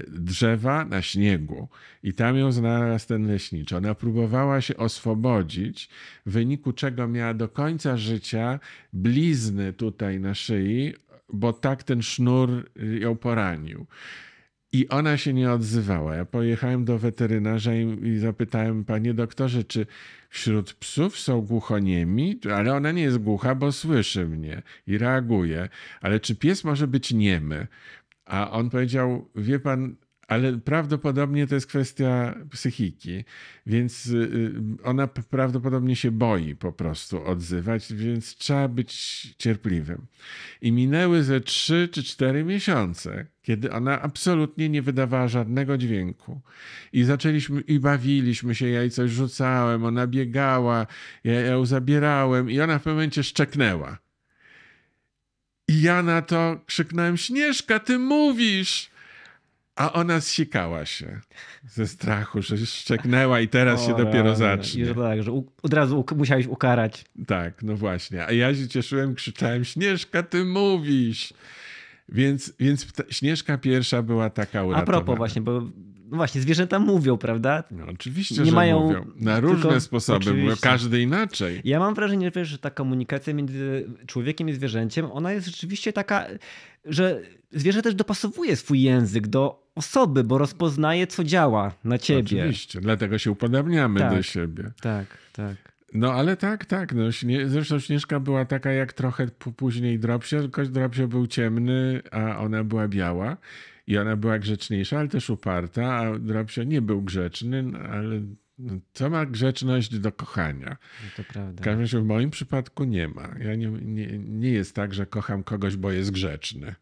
drzewa na śniegu. I tam ją znalazł ten leśniczy. Ona próbowała się oswobodzić, w wyniku czego miała do końca życia blizny tutaj na szyi, bo tak ten sznur y, ją poranił. I ona się nie odzywała. Ja pojechałem do weterynarza i, zapytałem, panie doktorze, czy wśród psów są głuchoniemi? Ale ona nie jest głucha, bo słyszy mnie i reaguje. Ale czy pies może być niemy? A on powiedział, wie pan, ale prawdopodobnie to jest kwestia psychiki, więc y, y, ona prawdopodobnie się boi po prostu odzywać, więc trzeba być cierpliwym. I minęły ze 3 czy 4 miesiące, kiedy ona absolutnie nie wydawała żadnego dźwięku. I zaczęliśmy, i bawiliśmy się, ja jej coś rzucałem, ona biegała, ja ją zabierałem i ona w pewnym momencie szczeknęła. I ja na to krzyknąłem, Śnieżka, ty mówisz! A ona zsikała się ze strachu, że szczeknęła i teraz o, się dopiero rano. zacznie. I że tak, że u, od razu u, musiałeś ukarać. Tak, no właśnie. A ja się cieszyłem, krzyczałem, Śnieżka, ty mówisz! Więc, więc Śnieżka pierwsza była taka uratowana. A propos właśnie, bo no właśnie, zwierzęta mówią, prawda? No, oczywiście, nie że mają, mówią. Na różne sposoby mówią, każdy inaczej. Ja mam wrażenie, że ta komunikacja między człowiekiem i zwierzęciem, ona jest rzeczywiście taka, że zwierzę też dopasowuje swój język do osoby, bo rozpoznaje, co działa na ciebie. Oczywiście, dlatego się upodabniamy tak, do siebie. Tak, tak. No ale tak, tak. No, zresztą Śnieżka była taka jak trochę później Dropsio, tylko Dropsio był ciemny, a ona była biała. I ona była grzeczniejsza, ale też uparta, a Drapsio nie był grzeczny, no, ale no, co ma grzeczność do kochania? No to prawda. W każdym razie w moim przypadku nie ma. Ja nie, nie, nie jest tak, że kocham kogoś, bo jest grzeczny.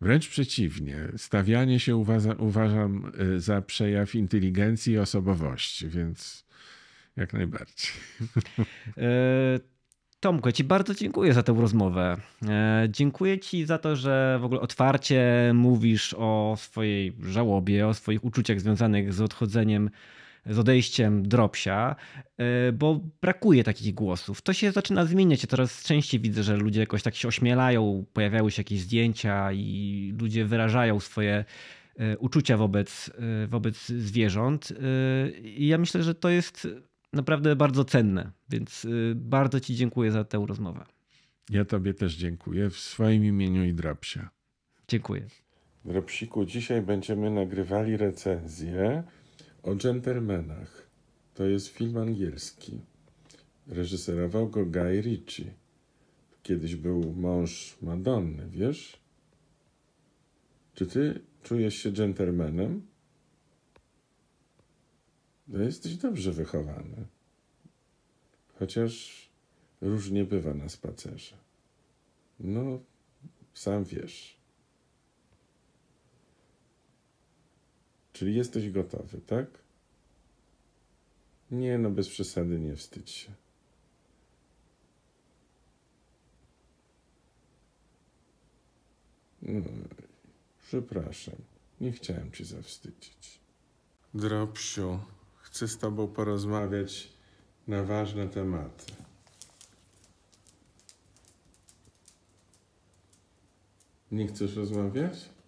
Wręcz przeciwnie, stawianie się uważa, uważam y, za przejaw inteligencji i osobowości, więc jak najbardziej. E, Tomku, ja Ci bardzo dziękuję za tę rozmowę. E, dziękuję Ci za to, że w ogóle otwarcie mówisz o swojej żałobie, o swoich uczuciach związanych z odchodzeniem, z odejściem Dropsia, e, bo brakuje takich głosów. To się zaczyna zmieniać. Ja coraz częściej widzę, że ludzie jakoś tak się ośmielają, pojawiały się jakieś zdjęcia i ludzie wyrażają swoje e, uczucia wobec, wobec zwierząt. I ja myślę, że to jest naprawdę bardzo cenne, więc y, bardzo Ci dziękuję za tę rozmowę. Ja Tobie też dziękuję w swoim imieniu i Drapsia. Dziękuję. Drapsiku, dzisiaj będziemy nagrywali recenzję o dżentelmenach. To jest film angielski. Reżyserował go Guy Ritchie. Kiedyś był mąż Madonny, wiesz? Czy ty czujesz się dżentelmenem? No jesteś dobrze wychowany. Chociaż różnie bywa na spacerze. No, sam wiesz. Czyli jesteś gotowy, tak? Nie, no bez przesady nie wstydź się. No, przepraszam, nie chciałem cię zawstydzić. Dropsiu chcę z Tobą porozmawiać na ważne tematy. Nie chcesz rozmawiać?